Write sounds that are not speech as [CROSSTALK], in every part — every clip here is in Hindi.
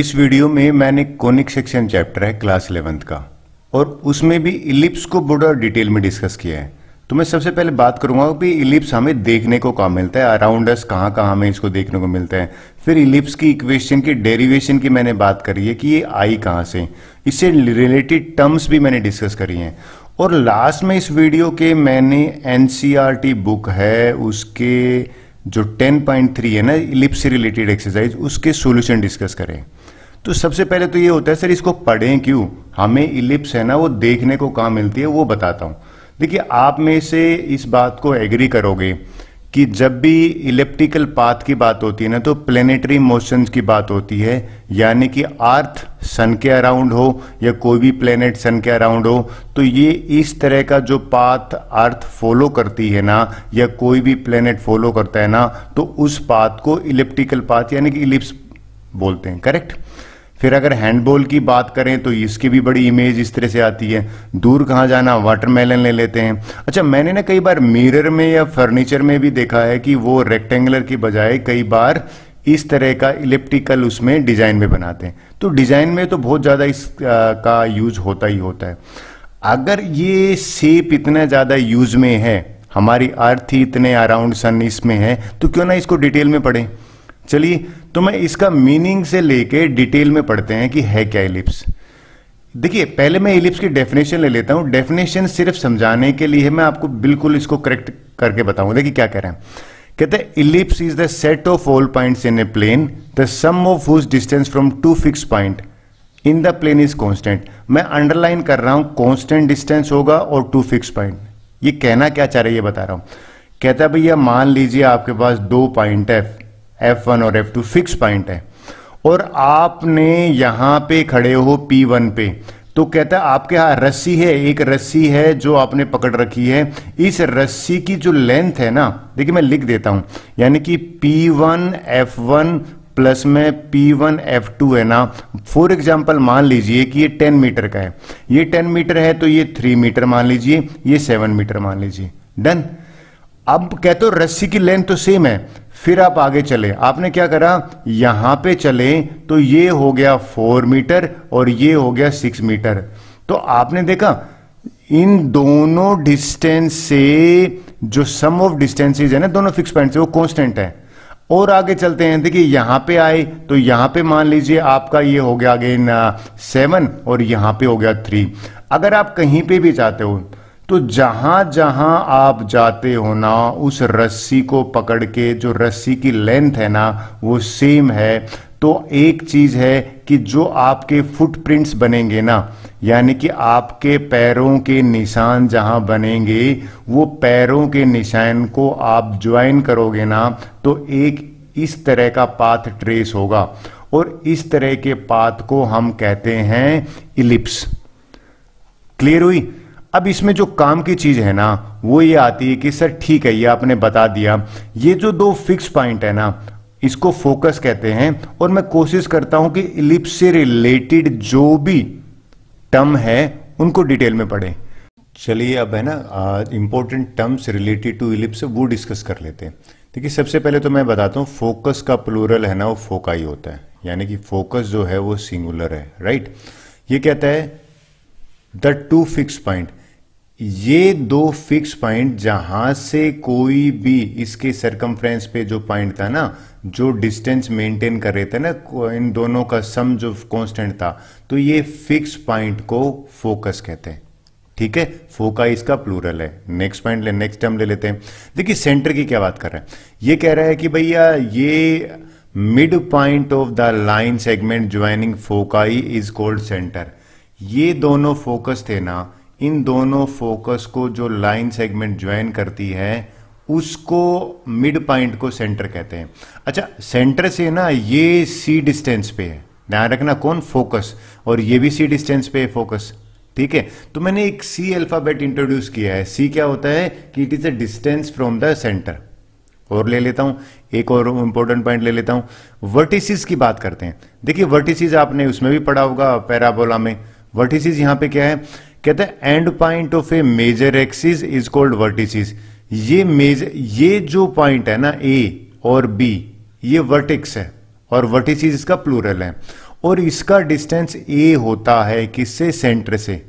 इस वीडियो में मैंने कोनिक सेक्शन चैप्टर है क्लास इलेवेंथ का और उसमें भी इलिप्स को बड़ा डिटेल में डिस्कस किया है तो मैं सबसे पहले बात करूंगा कि इलिप्स हमें देखने को कहाँ मिलता है अराउंड अस कहाँ कहाँ हमें इसको देखने को मिलता है फिर इलिप्स की इक्वेशन की डेरिवेशन की मैंने बात करी है कि ये आई कहाँ से इससे रिलेटेड टर्म्स भी मैंने डिस्कस करी हैं और लास्ट में इस वीडियो के मैंने एन बुक है उसके जो 10.3 है ना इलिप्स से रिलेटेड एक्सरसाइज उसके सॉल्यूशन डिस्कस करें तो सबसे पहले तो ये होता है सर इसको पढ़ें क्यों हमें इलिप्स है ना वो देखने को कहाँ मिलती है वो बताता हूँ देखिए आप में से इस बात को एग्री करोगे कि जब भी इलेप्टिकल पाथ की बात होती है ना तो प्लेनेटरी मोशंस की बात होती है यानी कि अर्थ सन के अराउंड हो या कोई भी प्लेनेट सन के अराउंड हो तो ये इस तरह का जो पाथ अर्थ फॉलो करती है ना या कोई भी प्लेनेट फॉलो करता है ना तो उस पाथ को इलेप्टिकल पाथ यानी कि इलिप्स बोलते हैं करेक्ट फिर अगर हैंडबॉल की बात करें तो इसकी भी बड़ी इमेज इस तरह से आती है दूर कहाँ जाना वाटरमेलन ले लेते हैं अच्छा मैंने ना कई बार मिरर में या फर्नीचर में भी देखा है कि वो रेक्टेंगुलर की बजाय कई बार इस तरह का इलेप्टिकल उसमें डिज़ाइन में बनाते हैं तो डिज़ाइन में तो बहुत ज़्यादा इस का यूज होता ही होता है अगर ये सेप इतना ज़्यादा यूज में है हमारी अर्थ ही इतने अराउंड सन इसमें है तो क्यों ना इसको डिटेल में पढ़ें चलिए तो मैं इसका मीनिंग से लेके डिटेल में पढ़ते हैं कि है क्या इलिप्स देखिए पहले मैं इलिप्स की डेफिनेशन ले लेता हूं डेफिनेशन सिर्फ समझाने के लिए मैं आपको बिल्कुल इसको करेक्ट करके बताऊंगा देखिए क्या कह रहे हैं कहते हैं ellipse is the set of all points in a plane the sum of whose distance from two fix point in the plane is constant मैं अंडरलाइन कर रहा हूं कॉन्स्टेंट डिस्टेंस होगा और टू फिक्स पॉइंट ये कहना क्या चाह रहा है ये बता रहा हूं कहता है भैया मान लीजिए आपके पास दो पॉइंट है एफ वन और एफ टू फिक्स पॉइंट है और आपने यहां पे खड़े हो पी वन पे तो कहता है आपके यहां रस्सी है एक रस्सी है जो आपने पकड़ रखी है इस रस्सी की जो लेंथ है ना देखिए मैं लिख देता हूं यानी कि P one F one plus में पी वन एफ टू है ना फॉर एग्जाम्पल मान लीजिए कि ये टेन मीटर का है ये टेन मीटर है तो ये थ्री मीटर मान लीजिए ये सेवन मीटर मान लीजिए डन अब कहते हो रस्सी की लेंथ तो सेम है फिर आप आगे चले आपने क्या करा यहां पे चले तो ये हो गया फोर मीटर और ये हो गया सिक्स मीटर तो आपने देखा इन दोनों डिस्टेंस से जो सम ऑफ डिस्टेंसेज है ना दोनों फिक्स पॉइंट से वो कांस्टेंट है और आगे चलते हैं देखिए यहां पे आए तो यहां पे मान लीजिए आपका ये हो गया अगेन सेवन uh, और यहां पे हो गया थ्री अगर आप कहीं पे भी जाते हो तो जहां जहां आप जाते हो ना उस रस्सी को पकड़ के जो रस्सी की लेंथ है ना वो सेम है तो एक चीज़ है कि जो आपके फुटप्रिंट्स बनेंगे ना यानी कि आपके पैरों के निशान जहां बनेंगे वो पैरों के निशान को आप ज्वाइन करोगे ना तो एक इस तरह का पाथ ट्रेस होगा और इस तरह के पाथ को हम कहते हैं इलिप्स क्लियर हुई अब इसमें जो काम की चीज है ना वो ये आती है कि सर ठीक है ये आपने बता दिया ये जो दो फिक्स पॉइंट है ना इसको फोकस कहते हैं और मैं कोशिश करता हूं कि इलिप्स से रिलेटेड जो भी टर्म है उनको डिटेल में पढ़ें चलिए अब है ना important terms related to ellipse वो डिस्कस कर लेते हैं देखिए सबसे पहले तो मैं बताता हूँ फोकस का प्लूरल है ना वो फोका ही होता है यानी कि फोकस जो है वो सिंगुलर है राइट ये कहता है द टू फिक्स पॉइंट ये दो फिक्स पॉइंट जहां से कोई भी इसके सरकमफ्रेंस पे जो पॉइंट था ना जो डिस्टेंस मेंटेन कर रहे थे ना इन दोनों का सम जो कांस्टेंट था तो ये फिक्स पॉइंट को फोकस कहते हैं ठीक है फोका इसका प्लूरल है नेक्स्ट पॉइंट ले नेक्स्ट टर्म ले लेते हैं देखिए सेंटर की क्या बात कर रहे हैं ये कह रहा है कि भैया ये mid point of the line segment joining foci is called centre ये दोनों फोकस थे ना इन दोनों फोकस को जो लाइन सेगमेंट ज्वाइन करती है उसको मिड पॉइंट को सेंटर कहते हैं अच्छा सेंटर से ना ये सी डिस्टेंस पे है ध्यान रखना कौन फोकस और ये भी सी डिस्टेंस पे है फोकस ठीक है तो मैंने एक सी अल्फाबेट इंट्रोड्यूस किया है सी क्या होता है कि it is a distance from the centre और ले लेता हूं एक और इंपॉर्टेंट पॉइंट ले लेता हूं वर्टिसिस की बात करते हैं देखिए वर्टिसिस आपने उसमें भी पढ़ा होगा पैराबोला में वर्टिसिस यहां पे क्या है कहते हैं end point of a major axis is called vertices ये मेजर ये जो पॉइंट है ना ए और बी ये वर्टिक्स है और वर्टिसिस इसका प्लूरल है और इसका डिस्टेंस ए होता है किससे सेंटर से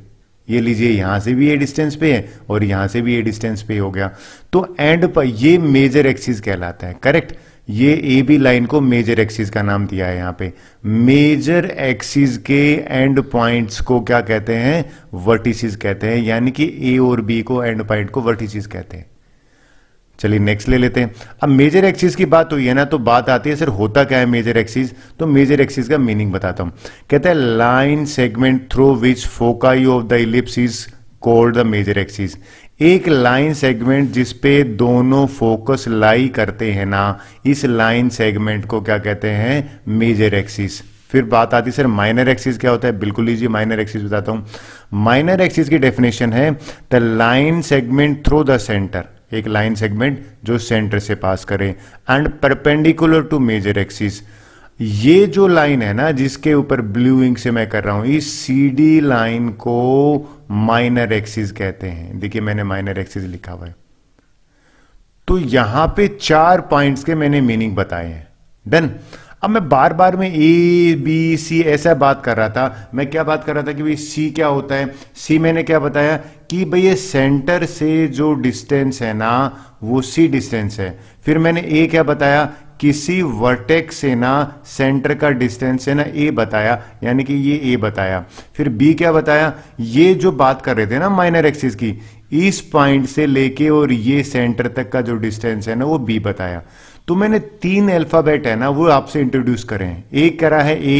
ये लीजिए यहां से भी ये डिस्टेंस पे है और यहां से भी ये डिस्टेंस पे हो गया तो एंड पर ये मेजर एक्सिस कहलाता है करेक्ट ये ए बी लाइन को मेजर एक्सिस का नाम दिया है यहां पे मेजर एक्सिस के एंड पॉइंट्स को क्या कहते हैं वर्टिसिस कहते हैं यानी कि ए और बी को एंड पॉइंट को वर्टिसिस कहते हैं चलिए नेक्स्ट ले लेते हैं अब मेजर एक्सिस की बात हुई है ना तो बात आती है सर होता क्या है मेजर एक्सिस तो मेजर एक्सिस का मीनिंग बताता हूं कहते हैं line segment through which foci of the ellipse is called the major axis एक लाइन सेगमेंट जिसपे दोनों फोकस लाई करते हैं ना इस लाइन सेगमेंट को क्या कहते हैं मेजर एक्सिस फिर बात आती सर माइनर एक्सिस क्या होता है बिल्कुल लीजिए माइनर एक्सिस बताता हूं माइनर एक्सिस की डेफिनेशन है the line segment through the centre एक लाइन सेगमेंट जो सेंटर से पास करे and perpendicular to major axis ये जो लाइन है ना जिसके ऊपर ब्लू इंक से मैं कर रहा हूं इस सीडी लाइन को माइनर एक्सिस कहते हैं देखिए मैंने माइनर एक्सिस लिखा हुआ है तो यहां पे चार पॉइंट्स के मैंने मीनिंग बताए हैं डन अब मैं बार बार में ए बी सी ऐसा बात कर रहा था मैं क्या बात कर रहा था कि भाई सी क्या होता है सी मैंने क्या बताया कि भाई ये सेंटर से जो डिस्टेंस है ना वो सी डिस्टेंस है फिर मैंने ए क्या बताया किसी वर्टेक्स से ना सेंटर का डिस्टेंस से ना ए बताया यानी कि ये ए बताया फिर बी क्या बताया ये जो बात कर रहे थे ना माइनर एक्सिस की इस पॉइंट से लेके और ये सेंटर तक का जो डिस्टेंस है ना वो बी बताया तो मैंने तीन अल्फाबेट है ना वो आपसे इंट्रोड्यूस करें एक करा है ए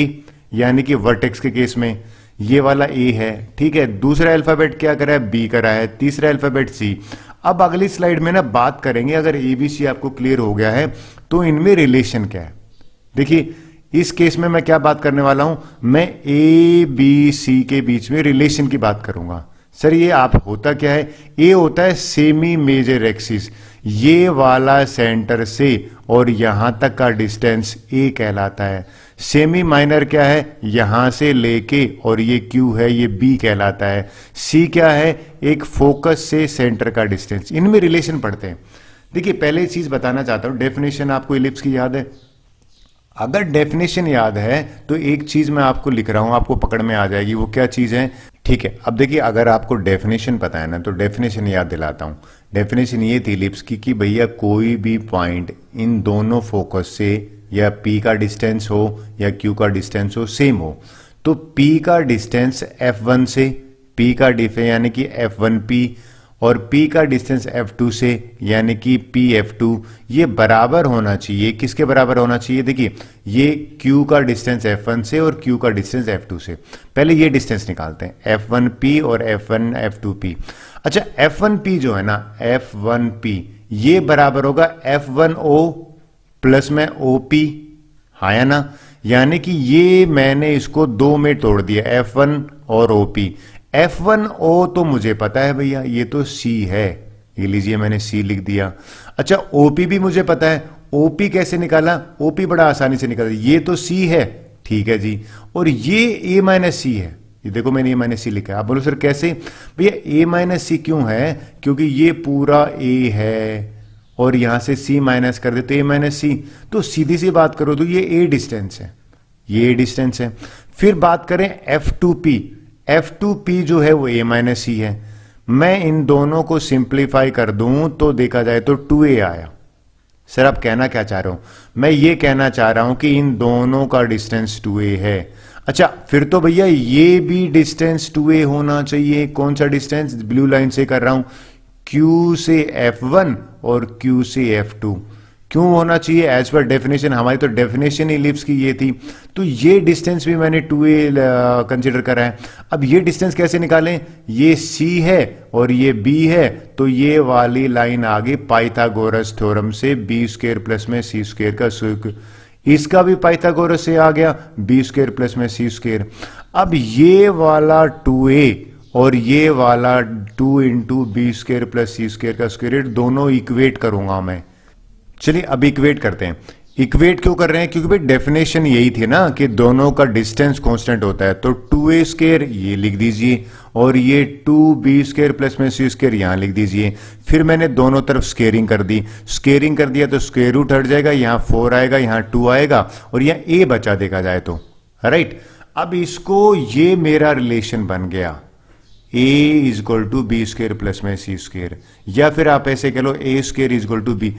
यानी कि वर्टेक्स के केस में ये वाला ए है ठीक है दूसरा अल्फाबेट क्या करा है बी करा है तीसरा अल्फाबेट सी अब अगली स्लाइड में ना बात करेंगे अगर एबीसी आपको क्लियर हो गया है तो इनमें रिलेशन क्या है देखिए इस केस में मैं क्या बात करने वाला हूं मैं ए बी सी के बीच में रिलेशन की बात करूंगा सर ये आप होता क्या है ए होता है सेमी मेजर एक्सिस ये वाला सेंटर से और यहां तक का डिस्टेंस ए कहलाता है सेमी माइनर क्या है यहां से लेके और ये क्यू है ये बी कहलाता है सी क्या है एक फोकस से सेंटर का डिस्टेंस इनमें रिलेशन पढ़ते हैं देखिए पहले चीज बताना चाहता हूं डेफिनेशन आपको इलिप्स की याद है अगर डेफिनेशन याद है तो एक चीज मैं आपको लिख रहा हूं आपको पकड़ में आ जाएगी वो क्या चीज है ठीक है अब देखिए अगर आपको डेफिनेशन पता है ना तो डेफिनेशन याद दिलाता हूं डेफिनेशन ये थी लिप्स की कि भैया कोई भी पॉइंट इन दोनों फोकस से या P का डिस्टेंस हो या Q का डिस्टेंस हो सेम हो तो P का डिस्टेंस F1 से P का डिफे यानी कि F1P और P का डिस्टेंस F2 से यानी कि PF2 ये बराबर होना चाहिए किसके बराबर होना चाहिए देखिए ये Q का डिस्टेंस F1 से और Q का डिस्टेंस F2 से पहले ये डिस्टेंस निकालते हैं F1P और F1 F2P अच्छा F1P जो है ना F1P ये बराबर होगा F1O प्लस में ओ पी आया ना यानी कि ये मैंने इसको दो में तोड़ दिया एफ वन और O P F one O तो मुझे पता है भैया ये तो सी है ये लीजिए मैंने सी लिख दिया अच्छा ओपी भी मुझे पता है ओपी कैसे निकाला ओपी बड़ा आसानी से निकाला ये तो सी है ठीक है जी और ये ए माइनस सी है ये देखो मैंने ए माइनस सी लिखा है आप बोलो सर कैसे भैया ए माइनस सी क्यों है क्योंकि ये पूरा ए है और यहां से c माइनस कर दे तो a माइनस सी तो सीधी सी बात करो तो ये a डिस्टेंस है ये a डिस्टेंस है फिर बात करें टू टू पी जो है वो a माइनस सी है मैं इन दोनों को सिंप्लीफाई कर दूं तो देखा जाए तो 2a आया सर आप कहना क्या चाह रहे हो मैं ये कहना चाह रहा हूं कि इन दोनों का डिस्टेंस 2a है अच्छा फिर तो भैया ये भी डिस्टेंस 2a होना चाहिए कौन सा डिस्टेंस ब्लू लाइन से कर रहा हूं Q से F1 और Q से F2 क्यों होना चाहिए एज पर डेफिनेशन हमारी तो डेफिनेशन ही लिप्स की ये थी तो ये डिस्टेंस भी मैंने टू ए कंसिडर करा है अब ये डिस्टेंस कैसे निकालें ये सी है और ये बी है तो ये वाली लाइन आ गई पाइथागोरस थ्योरम से बी स्क्र प्लस में सी स्क्र का स्क्र इसका भी पाइथागोरस से आ गया बी स्क्र प्लस में सी स्क्र अब ये वाला टू ए और ये वाला two into B square plus C square का स्क्वेयर दोनों इक्वेट करूंगा मैं चलिए अब इक्वेट करते हैं इक्वेट क्यों कर रहे हैं क्योंकि भाई डेफिनेशन यही थी ना कि दोनों का डिस्टेंस कांस्टेंट होता है तो टू ए स्केयर ये लिख दीजिए और ये टू बी स्केयर प्लस में सी स्केयर यहां लिख दीजिए फिर मैंने दोनों तरफ स्केयरिंग कर दी स्केयरिंग कर दिया तो स्केयर रूट हट जाएगा यहां फोर आएगा यहां टू आएगा और यहां ए बचा देखा जाए तो राइट अब इसको ये मेरा रिलेशन बन गया A is equal to B square plus में सी स्केयर या फिर आप ऐसे कह लो A square is equal to B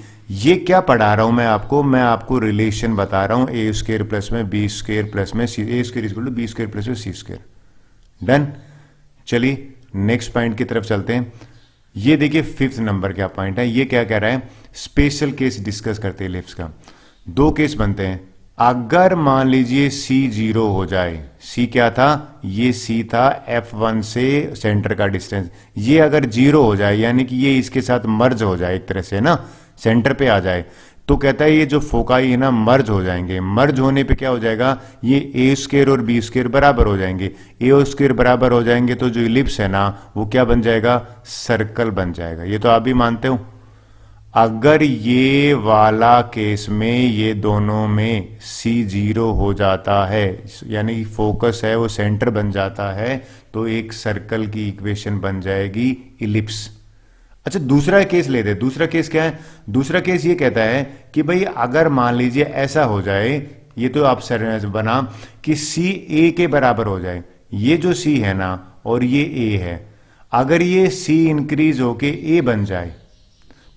ये क्या पढ़ा रहा हूं मैं आपको मैं आपको रिलेशन बता रहा हूं ए स्केयर प्लस में बी स्केयर प्लस में C A square is equal to B square plus में सी स्केयर डन चलिए नेक्स्ट पॉइंट की तरफ चलते हैं ये देखिए फिफ्थ नंबर का पॉइंट है ये क्या कह रहा है स्पेशल केस डिस्कस करते हैं लिप्स का दो केस बनते हैं अगर मान लीजिए C जीरो हो जाए C क्या था ये C था F1 से सेंटर का डिस्टेंस ये अगर जीरो हो जाए यानी कि ये इसके साथ मर्ज हो जाए एक तरह से ना सेंटर पे आ जाए तो कहता है ये जो फोकाई है ना मर्ज हो जाएंगे मर्ज होने पे क्या हो जाएगा ये ए स्केयर और बी स्केयर बराबर हो जाएंगे ए स्केयर बराबर हो जाएंगे तो जो इलिप्स है ना वो क्या बन जाएगा सर्कल बन जाएगा ये तो आप भी मानते हो अगर ये वाला केस में ये दोनों में सी जीरो हो जाता है यानी फोकस है वो सेंटर बन जाता है तो एक सर्कल की इक्वेशन बन जाएगी इलिप्स अच्छा दूसरा केस लेते हैं दूसरा केस क्या है दूसरा केस ये कहता है कि भाई अगर मान लीजिए ऐसा हो जाए ये तो आप सर बना कि सी ए के बराबर हो जाए ये जो सी है ना और ये ए है अगर ये सी इंक्रीज होके ए बन जाए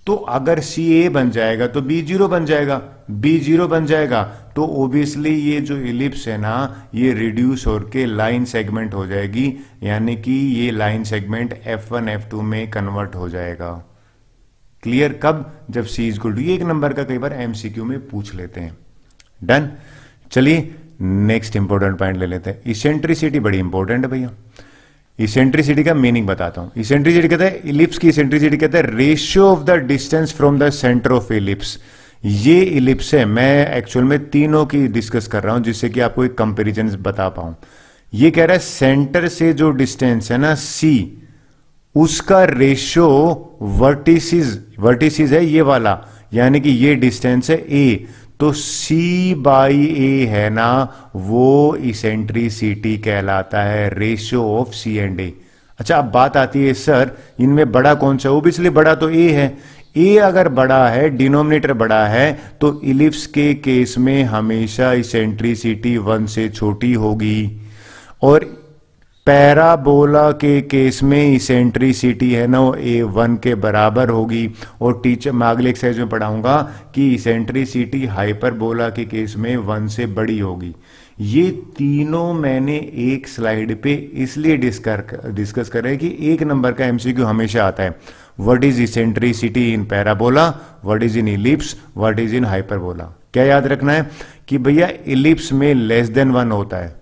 तो अगर सी ए बन जाएगा तो बी जीरो बन जाएगा बी जीरो बन जाएगा तो ओबियसली ये जो इलिप्स है ना ये रिड्यूस होकर लाइन सेगमेंट हो जाएगी यानी कि ये line segment F one F two में कन्वर्ट हो जाएगा क्लियर कब जब सी इज गुड ये एक नंबर का कई बार एमसीक्यू में पूछ लेते हैं डन चलिए नेक्स्ट इंपॉर्टेंट पॉइंट ले लेते हैं इसेंट्रिसिटी बड़ी इंपॉर्टेंट है भैया इसेंट्रिसिटी का मीनिंग बताता हूं इसेंट्रिसिटी कहते हैं इलिप्स की इसेंट्रिसिटी कहते हैं ratio of the distance from the centre of ellipse ये इलिप्स है मैं एक्चुअल में तीनों की डिस्कस कर रहा हूं जिससे कि आपको एक कंपेरिजन बता पाऊं ये कह रहा है सेंटर से जो डिस्टेंस है ना सी उसका रेशियो वर्टिसिस वर्टिसिस है ये वाला यानी कि ये डिस्टेंस है ए तो C बाई ए है ना वो इसेंट्रीसिटी कहलाता है ratio of C and A अच्छा अब बात आती है सर इनमें बड़ा कौन सा ओबियसली बड़ा तो ए है ए अगर बड़ा है डिनोमिनेटर बड़ा है तो इलिप्स के केस में हमेशा इसेंट्रीसिटी वन से छोटी होगी और पैराबोला के केस में सिटी है ना ए वन के बराबर होगी और टीचर मैं अगले एक्सरसाइज में पढ़ाऊंगा कि इसेंट्रिसिटी हाइपरबोला के केस में वन से बड़ी होगी ये तीनों मैंने एक स्लाइड पे इसलिए डिस्कर डिस्कस करा है कि एक नंबर का एमसीक्यू हमेशा आता है what is city in parabola what is in ellipse what is in hyperbola क्या याद रखना है कि भैया इलिप्स में लेस देन वन होता है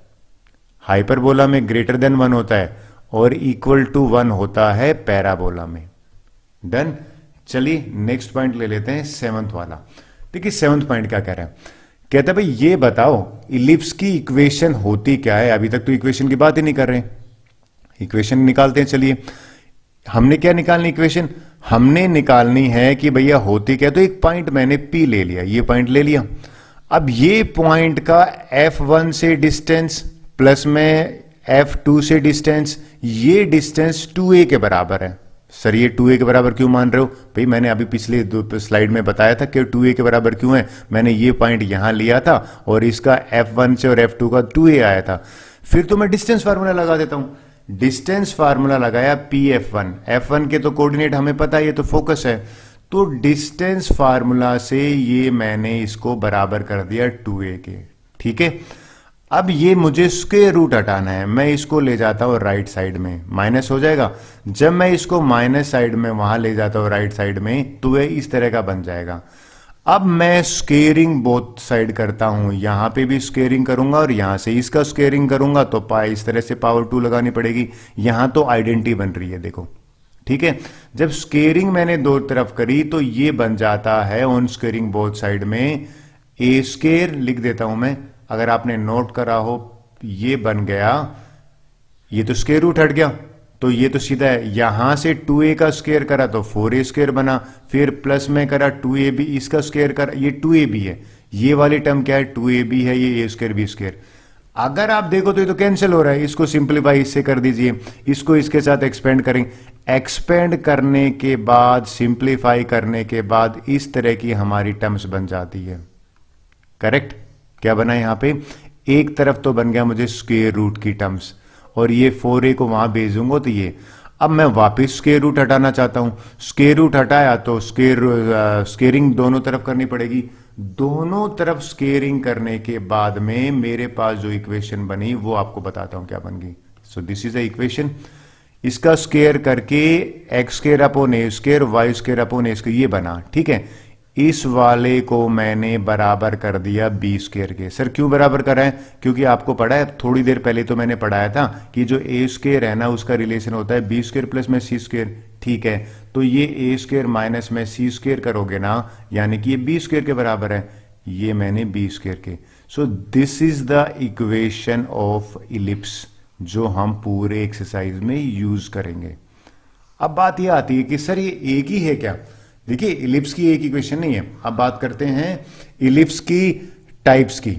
हाइपरबोला में ग्रेटर देन वन होता है और इक्वल टू वन होता है पैराबोला में देन चलिए नेक्स्ट पॉइंट ले लेते हैं सेवंथ वाला देखिए सेवंथ पॉइंट क्या कह रहे हैं कहते हैं भाई ये बताओ इलिप्स की इक्वेशन होती क्या है अभी तक तो इक्वेशन की बात ही नहीं कर रहे इक्वेशन निकालते हैं चलिए हमने क्या निकालनी इक्वेशन हमने निकालनी है कि भैया होती क्या तो एक पॉइंट मैंने पी ले लिया ये पॉइंट ले लिया अब ये पॉइंट का एफ वन से डिस्टेंस प्लस में एफ टू से डिस्टेंस ये डिस्टेंस टू ए के बराबर है सर ये टू ए के बराबर क्यों मान रहे हो भाई मैंने अभी पिछले दो स्लाइड में बताया था कि टू ए के बराबर क्यों है मैंने ये पॉइंट यहां लिया था और इसका एफ वन से और एफ टू का टू ए आया था फिर तो मैं डिस्टेंस फार्मूला लगा देता हूं डिस्टेंस फार्मूला लगाया P F one F one के तो कोऑर्डिनेट हमें पता है ये तो फोकस है तो डिस्टेंस फार्मूला से ये मैंने इसको बराबर कर दिया टू ए के ठीक है अब ये मुझे इसके रूट हटाना है मैं इसको ले जाता हूँ राइट साइड में माइनस हो जाएगा जब मैं इसको माइनस साइड में वहां ले जाता हूँ राइट साइड में तो यह इस तरह का बन जाएगा अब मैं स्केयरिंग बोथ साइड करता हूं यहां पे भी स्केयरिंग करूंगा और यहां से इसका स्केयरिंग करूंगा तो पाई इस तरह से पावर टू लगानी पड़ेगी यहां तो आइडेंटिटी बन रही है देखो ठीक है जब स्केयरिंग मैंने दो तरफ करी तो ये बन जाता है ऑन स्केयरिंग बोथ साइड में ए स्केयर लिख देता हूं मैं अगर आपने नोट करा हो ये बन गया ये तो स्केयर रूट हट गया तो ये तो सीधा है यहां से 2a का स्केयर करा तो 4a स्केयर बना फिर प्लस में करा 2ab इसका स्केयर करा ये 2ab है ये वाली टर्म क्या है 2ab है ये ए स्केयर बी स्केयर अगर आप देखो तो ये तो कैंसिल हो रहा है इसको सिंप्लीफाई इससे कर दीजिए इसको इसके साथ एक्सपेंड करें एक्सपेंड करने के बाद सिंप्लीफाई करने के बाद इस तरह की हमारी टर्म्स बन जाती है करेक्ट क्या बना यहाँ पे एक तरफ तो बन गया मुझे स्केयर रूट की टर्म्स और ये फोर ए को वहां भेजूंगा तो ये अब मैं वापस स्केयर रूट हटाना चाहता हूं स्केयर रूट हटाया तो स्केयर स्केयरिंग uh, दोनों तरफ करनी पड़ेगी दोनों तरफ स्केयरिंग करने के बाद में मेरे पास जो इक्वेशन बनी वो आपको बताता हूं क्या बन गई so this is a equation इसका स्केयर करके x square upon a square y square upon a square ये बना ठीक है इस वाले को मैंने बराबर कर दिया बी स्केयर के सर क्यों बराबर कर रहे हैं क्योंकि आपको पढ़ा है थोड़ी देर पहले तो मैंने पढ़ाया था कि जो ए स्केयर है ना उसका रिलेशन होता है बी स्केयर प्लस में सी स्केयर ठीक है तो ये ए स्केयर माइनस में सी स्केयर करोगे ना यानी कि ये बी स्केयर के बराबर है ये मैंने बी स्केयर के so this is the equation of ellipse जो हम पूरे एक्सरसाइज में यूज करेंगे अब बात यह आती है कि सर ये एक ही है क्या देखिए इलिप्स की एक इक्वेशन नहीं है अब बात करते हैं इलिप्स की टाइप्स की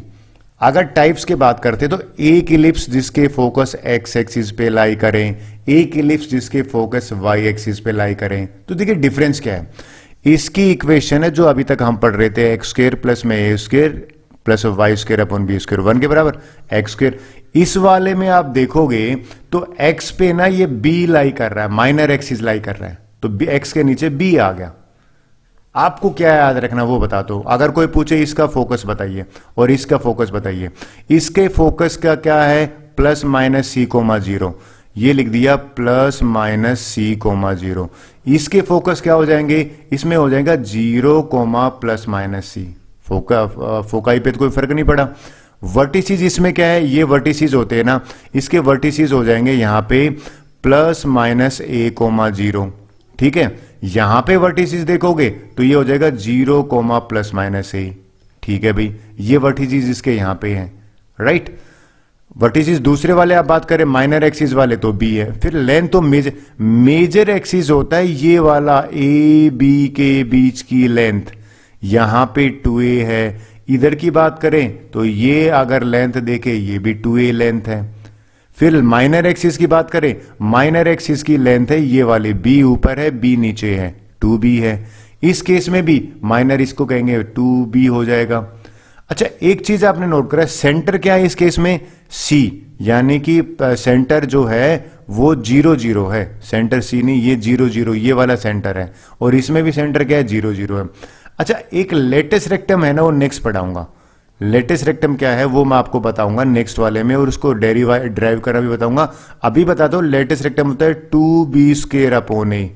अगर टाइप्स की बात करते हैं तो एक इलिप्स जिसके फोकस एक्स एक्सिस पे लाई करें एक इलिप्स जिसके फोकस वाई एक्सिस पे लाई करें तो देखिए डिफरेंस क्या है इसकी इक्वेशन है जो अभी तक हम पढ़ रहे थे एक्स स्क्र प्लस में a square plus y square upon b square one के बराबर एक्स स्क्र इस वाले में आप देखोगे तो एक्स पे ना ये बी लाई कर रहा है माइनर एक्सिस लाई कर रहा है तो एक्स के नीचे बी आ गया आपको क्या याद रखना वो बता दो अगर कोई पूछे इसका फोकस बताइए और इसका फोकस बताइए इसके फोकस का क्या है प्लस माइनस सी कोमा जीरो ये लिख दिया प्लस माइनस सी कोमा जीरो इसके फोकस क्या हो जाएंगे इसमें हो जाएगा zero comma plus minus c फोका फोकाई पे तो कोई फर्क नहीं पड़ा वर्टिसीज इसमें क्या है ये वर्टिसीज होते हैं ना इसके वर्टिसीज हो जाएंगे यहां पे plus minus a comma zero ठीक है यहां पे वर्टिसेस देखोगे तो ये हो जाएगा zero comma plus minus a ठीक है भाई ये वर्टिसेस इसके यहां पे हैं राइट वर्टिसेस दूसरे वाले आप बात करें माइनर एक्सिस वाले तो बी है फिर लेंथ तो मेजर मेजर एक्सिस होता है ये वाला ए बी के बीच की लेंथ यहां पे टू ए है इधर की बात करें तो ये अगर लेंथ देखे ये भी टू ए लेंथ है फिर माइनर एक्सिस की बात करें माइनर एक्सिस की लेंथ है ये वाली बी ऊपर है बी नीचे है टू बी है इस केस में भी माइनर इसको कहेंगे टू बी हो जाएगा अच्छा एक चीज आपने नोट करा सेंटर क्या है इस केस में सी यानी कि सेंटर जो है वो जीरो जीरो है सेंटर सी नहीं ये जीरो जीरो ये वाला सेंटर है और इसमें भी सेंटर क्या है जीरो जीरो है अच्छा एक लेटेस्ट रेक्टम है ना वो नेक्स्ट पढ़ाऊंगा लेटेस्ट रेक्टम क्या है वो मैं आपको बताऊंगा नेक्स्ट वाले में और उसको डेरी ड्राइव करना भी बताऊंगा अभी बता दो लेटेस्ट रेक्टम होता है two b square upon a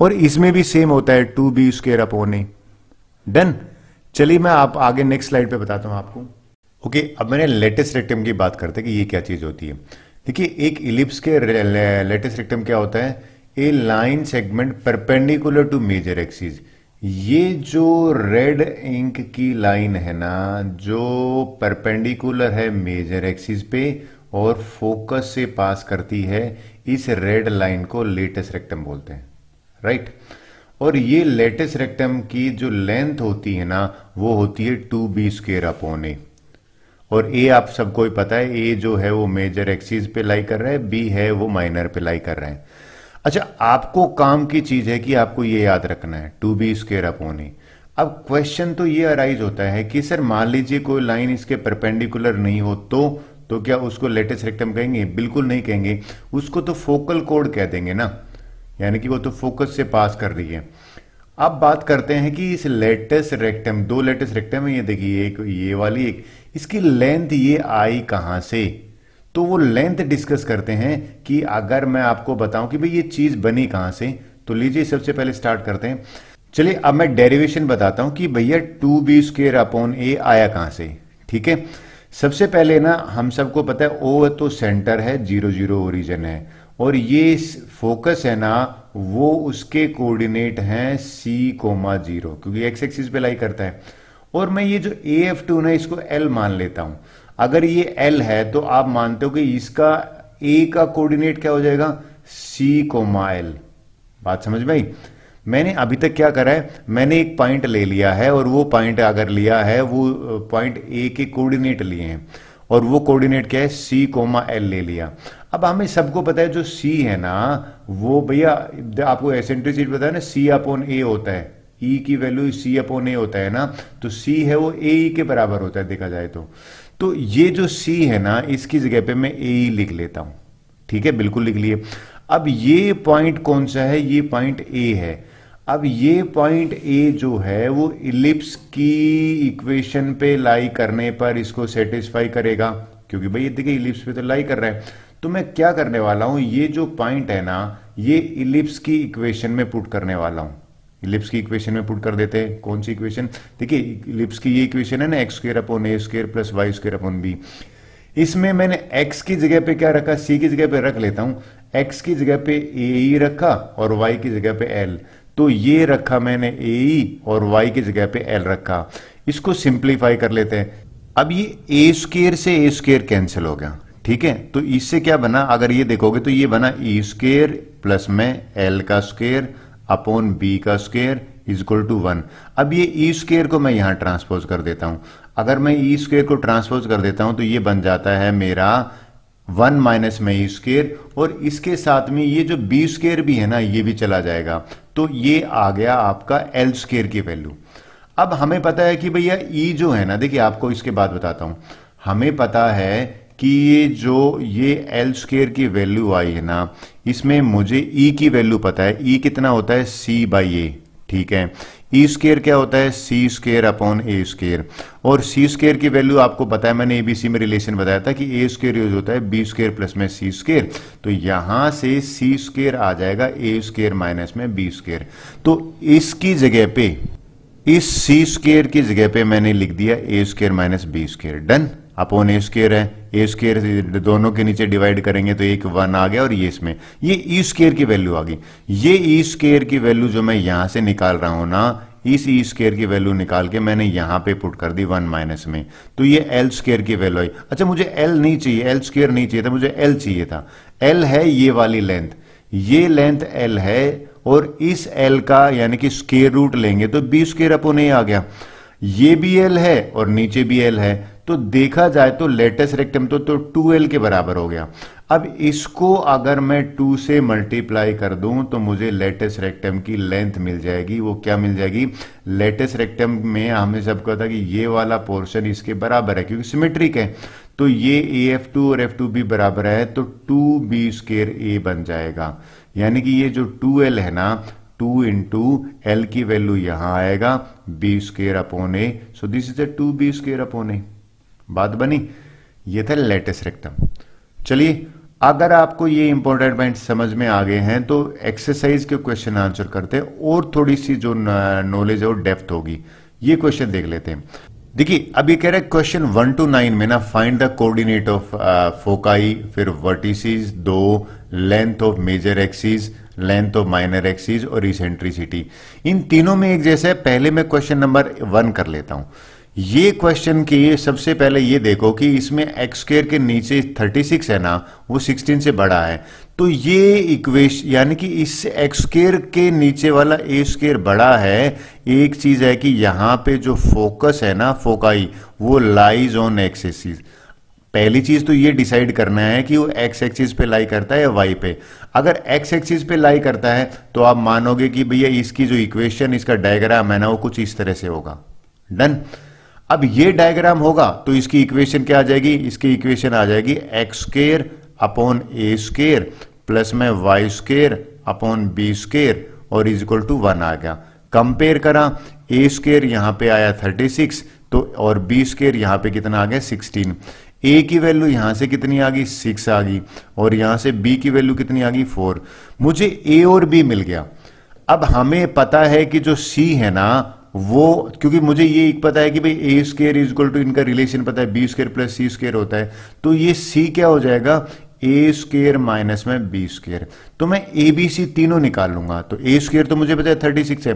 और इसमें भी सेम होता है two b square upon a done चलिए मैं आप आगे नेक्स्ट स्लाइड पे बताता हूं आपको ओके okay, अब मैंने लेटेस्ट रेक्टम की बात करते कि ये क्या चीज़ होती है देखिए एक इलिप्स के लेटेस्ट रेक्टम क्या होता है a line segment perpendicular to major axes ये जो रेड इंक की लाइन है ना जो परपेंडिकुलर है मेजर एक्सिस पे और फोकस से पास करती है इस रेड लाइन को लेटेस्ट रेक्टम बोलते हैं राइट और ये लेटेस्ट रेक्टम की जो लेंथ होती है ना वो होती है two b square upon a और ए आप सबको ही पता है ए जो है वो मेजर एक्सिस पे लाई कर रहा है बी है वो माइनर पे लाई कर रहा है अच्छा आपको काम की चीज है कि आपको ये याद रखना है टू बी स्केयर अपोनी अब क्वेश्चन तो ये अराइज होता है कि सर मान लीजिए कोई लाइन इसके परपेंडिकुलर नहीं हो तो तो क्या उसको लेटेस्ट रेक्टम कहेंगे बिल्कुल नहीं कहेंगे उसको तो फोकल कोड कह देंगे ना यानी कि वो तो फोकस से पास कर रही है अब बात करते हैं कि इस लेटेस्ट रेक्टम दो लेटेस्ट रेक्टम है ये देखिए एक ये वाली एक इसकी लेंथ ये आई कहां से तो वो लेंथ डिस्कस करते हैं कि अगर मैं आपको बताऊं कि भाई ये चीज बनी कहां से तो लीजिए सबसे पहले स्टार्ट करते हैं चलिए अब मैं डेरिवेशन बताता हूं कि भैया two B square upon a आया कहां से ठीक है सबसे पहले ना हम सबको पता है ओ तो सेंटर है जीरो जीरो ओरिजन है और ये फोकस है ना वो उसके कोऑर्डिनेट हैं सी कोमा जीरो क्योंकि एक्स एक्सिस पे लाई करता है और मैं ये जो ए एफ टू ना इसको एल मान लेता हूं अगर ये एल है तो आप मानते हो कि इसका ए का कोऑर्डिनेट क्या हो जाएगा सी कोमा एल बात समझ में आई मैंने अभी तक क्या करा है मैंने एक पॉइंट ले लिया है और वो पॉइंट अगर लिया है वो पॉइंट ए के कोऑर्डिनेट लिए हैं और वो कोऑर्डिनेट क्या है सी कोमा एल ले लिया अब हमें सबको पता है जो सी है ना वो भैया आपको एसेंट्रिसिटी पता है ना सी अपॉन ए होता है ई e की वैल्यू सी अपॉन ए होता है ना तो सी है वो ए के बराबर होता है देखा जाए तो तो ये जो सी है ना इसकी जगह पे मैं ए लिख लेता हूं ठीक है बिल्कुल लिख लिए अब ये पॉइंट कौन सा है ये पॉइंट ए है अब ये पॉइंट ए जो है वो इलिप्स की इक्वेशन पे लाई करने पर इसको सेटिस्फाई करेगा क्योंकि भाई ये देखिए इलिप्स पे तो लाई कर रहा है तो मैं क्या करने वाला हूं ये जो पॉइंट है ना ये इलिप्स की इक्वेशन में पुट करने वाला हूं इलिप्स की इक्वेशन में पुट कर देते हैं कौन सी इक्वेशन देखिए इलिप्स की ये इक्वेशन है ना x square upon a square plus y square upon b इसमें मैंने एक्स की जगह पे क्या रखा सी की जगह पे रख लेता हूं एक्स की जगह पे ए ई e रखा और वाई की जगह पे एल तो ये रखा मैंने ए ई e और वाई की जगह पे एल रखा इसको सिंप्लीफाई कर लेते हैं अब ये ए स्केयर से ए स्केयर कैंसिल हो गया ठीक है तो इससे क्या बना अगर ये देखोगे तो ये बना ई स्केयर प्लस में एल का स्केयर अपॉन बी का square is equal to one अब ये ई e स्केयर को मैं यहां ट्रांसपोज कर देता हूं अगर मैं ई e स्केयर को ट्रांसपोज कर देता हूं तो ये बन जाता है मेरा वन माइनस में ई स्केयर और इसके साथ में ये जो बी स्केयर भी है ना ये भी चला जाएगा तो ये आ गया आपका एल स्केयर की वैल्यू अब हमें पता है कि भैया ई e जो है ना देखिए आपको इसके बाद बताता हूं हमें पता है कि ये जो ये एल स्केयर की वैल्यू आई है ना इसमें मुझे ई e की वैल्यू पता है ई e कितना होता है सी बाई ए ठीक है ई e स्केयर क्या होता है सी स्केयर अपॉन ए स्केयर और सी स्केयर की वैल्यू आपको पता है मैंने एबीसी में रिलेशन बताया था कि ए स्केयर यूज होता है बी स्केयर प्लस में सी स्केयर तो यहां से सी स्केयर आ जाएगा ए स्केयर माइनस में बी स्केयर तो इसकी जगह पे इस सी स्केयर की जगह पे मैंने लिख दिया a square minus b square done upon A square है ए स्केयर दोनों के नीचे डिवाइड करेंगे तो एक वन आ गया और ये इसमें ये ई e स्केयर की वैल्यू आ गई ये ई e स्केयर की वैल्यू जो मैं यहां से निकाल रहा हूं ना इस ई e स्केयर की वैल्यू निकाल के मैंने यहां पे पुट कर दी वन माइनस में तो ये एल स्केयर की वैल्यू आई अच्छा मुझे एल नहीं चाहिए एल स्केयर नहीं चाहिए था मुझे एल चाहिए था एल है ये वाली लेंथ ये लेंथ एल है और इस एल का यानी कि स्केयर रूट लेंगे तो बी स्केयर अपो नहीं आ गया ये भी एल है और नीचे भी एल है तो देखा जाए तो लेटेस्ट रेक्टम तो तो 2l के बराबर हो गया अब इसको अगर मैं 2 से मल्टीप्लाई कर दूं तो मुझे लेटेस्ट रेक्टम की लेंथ मिल जाएगी वो क्या मिल जाएगी लेटेस्ट रेक्टम में हमने सब कहा था कि ये वाला पोर्शन इसके बराबर है क्योंकि सिमेट्रिक है तो ये ए एफ टू और एफ टू भी बराबर है तो टू बी स्केयर ए बन जाएगा यानी कि ये जो टू एल है ना टू इन टू एल की वैल्यू यहां आएगा b square upon a so this is a two B square upon a बात बनी ये था लेटेस्ट रेक्टम चलिए अगर आपको ये इंपॉर्टेंट पॉइंट समझ में आ गए हैं तो एक्सरसाइज के क्वेश्चन आंसर करते हैं और थोड़ी सी जो नॉलेज वो डेप्थ होगी ये क्वेश्चन देख लेते हैं देखिए अब ये कह रहा है क्वेश्चन वन टू नाइन में ना find the coordinate of foci फिर वर्टिसेस दो length of major axes length of minor axes और रिसेंट्रिसिटी इन तीनों में एक जैसे पहले मैं क्वेश्चन नंबर वन कर लेता हूं ये क्वेश्चन के सबसे पहले ये देखो कि इसमें एक्स स्क्र के नीचे 36 है ना वो 16 से बड़ा है तो ये इक्वेशन यानी कि इस एक्स स्क्र के नीचे वाला ए स्क्र बड़ा है एक चीज़ है कि यहां पे जो फोकस है ना फोकाई वो लाइज ऑन एक्सेसिस पहली चीज तो ये डिसाइड करना है कि वो एक्स एक्सिस पे लाई करता है या वाई पे अगर एक्स एक्सिस पे लाई करता है तो आप मानोगे कि भैया इसकी जो इक्वेशन इसका डायग्राम है ना वो कुछ इस तरह से होगा डन अब ये डायग्राम होगा तो इसकी इक्वेशन क्या आ जाएगी इसकी इक्वेशन आ जाएगी एक्स स्केयर अपॉन ए स्केयर प्लस में Y square upon B square और इज इक्वल टू वन आ गया कंपेयर करा ए स्केयर यहाँ पे आया 36 तो और बी स्केयर यहाँ पे कितना आ गया 16 ए की वैल्यू यहाँ से कितनी आ गई सिक्स आ गई और यहाँ से बी की वैल्यू कितनी आ गई फोर मुझे ए और बी मिल गया अब हमें पता है कि जो सी है ना वो क्योंकि मुझे ये एक पता है कि भाई A square is equal to इनका रिलेशन पता है B square plus C square होता है तो ये सी क्या हो जाएगा ए स्केयर माइनस में बी स्केयर तो मैं ए बी सी तीनों निकाल लूंगा तो ए स्केयर तो मुझे पता है थर्टी सिक्स है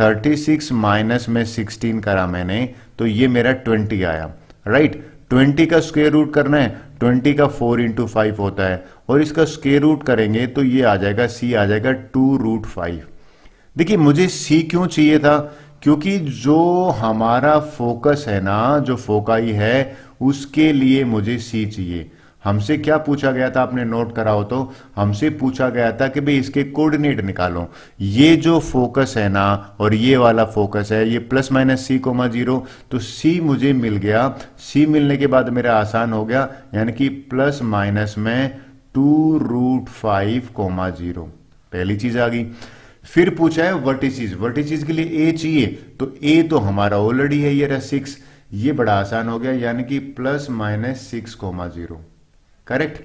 थर्टी सिक्स माइनस में सिक्सटीन करा मैंने तो ये मेरा ट्वेंटी आया राइट ट्वेंटी का स्केयर रूट करना है ट्वेंटी का फोर इंटू फाइव होता है और इसका स्केयर रूट करेंगे तो ये आ जाएगा सी आ जाएगा टू रूट फाइव देखिए मुझे सी क्यों चाहिए था क्योंकि जो हमारा फोकस है ना जो फोकाई है उसके लिए मुझे सी चाहिए हमसे क्या पूछा गया था आपने नोट कराओ तो हमसे पूछा गया था कि भाई इसके कोऑर्डिनेट निकालो ये जो फोकस है ना और ये वाला फोकस है ये प्लस माइनस सी कोमा जीरो तो सी मुझे मिल गया सी मिलने के बाद मेरा आसान हो गया यानी कि प्लस माइनस में two root five comma zero पहली चीज आ गई फिर पूछा है वर्टिसिस वर्टिसिस के लिए ए चाहिए तो ए तो हमारा ऑलरेडी है ये रहा सिक्स ये बड़ा आसान हो गया यानी कि plus minus six comma zero correct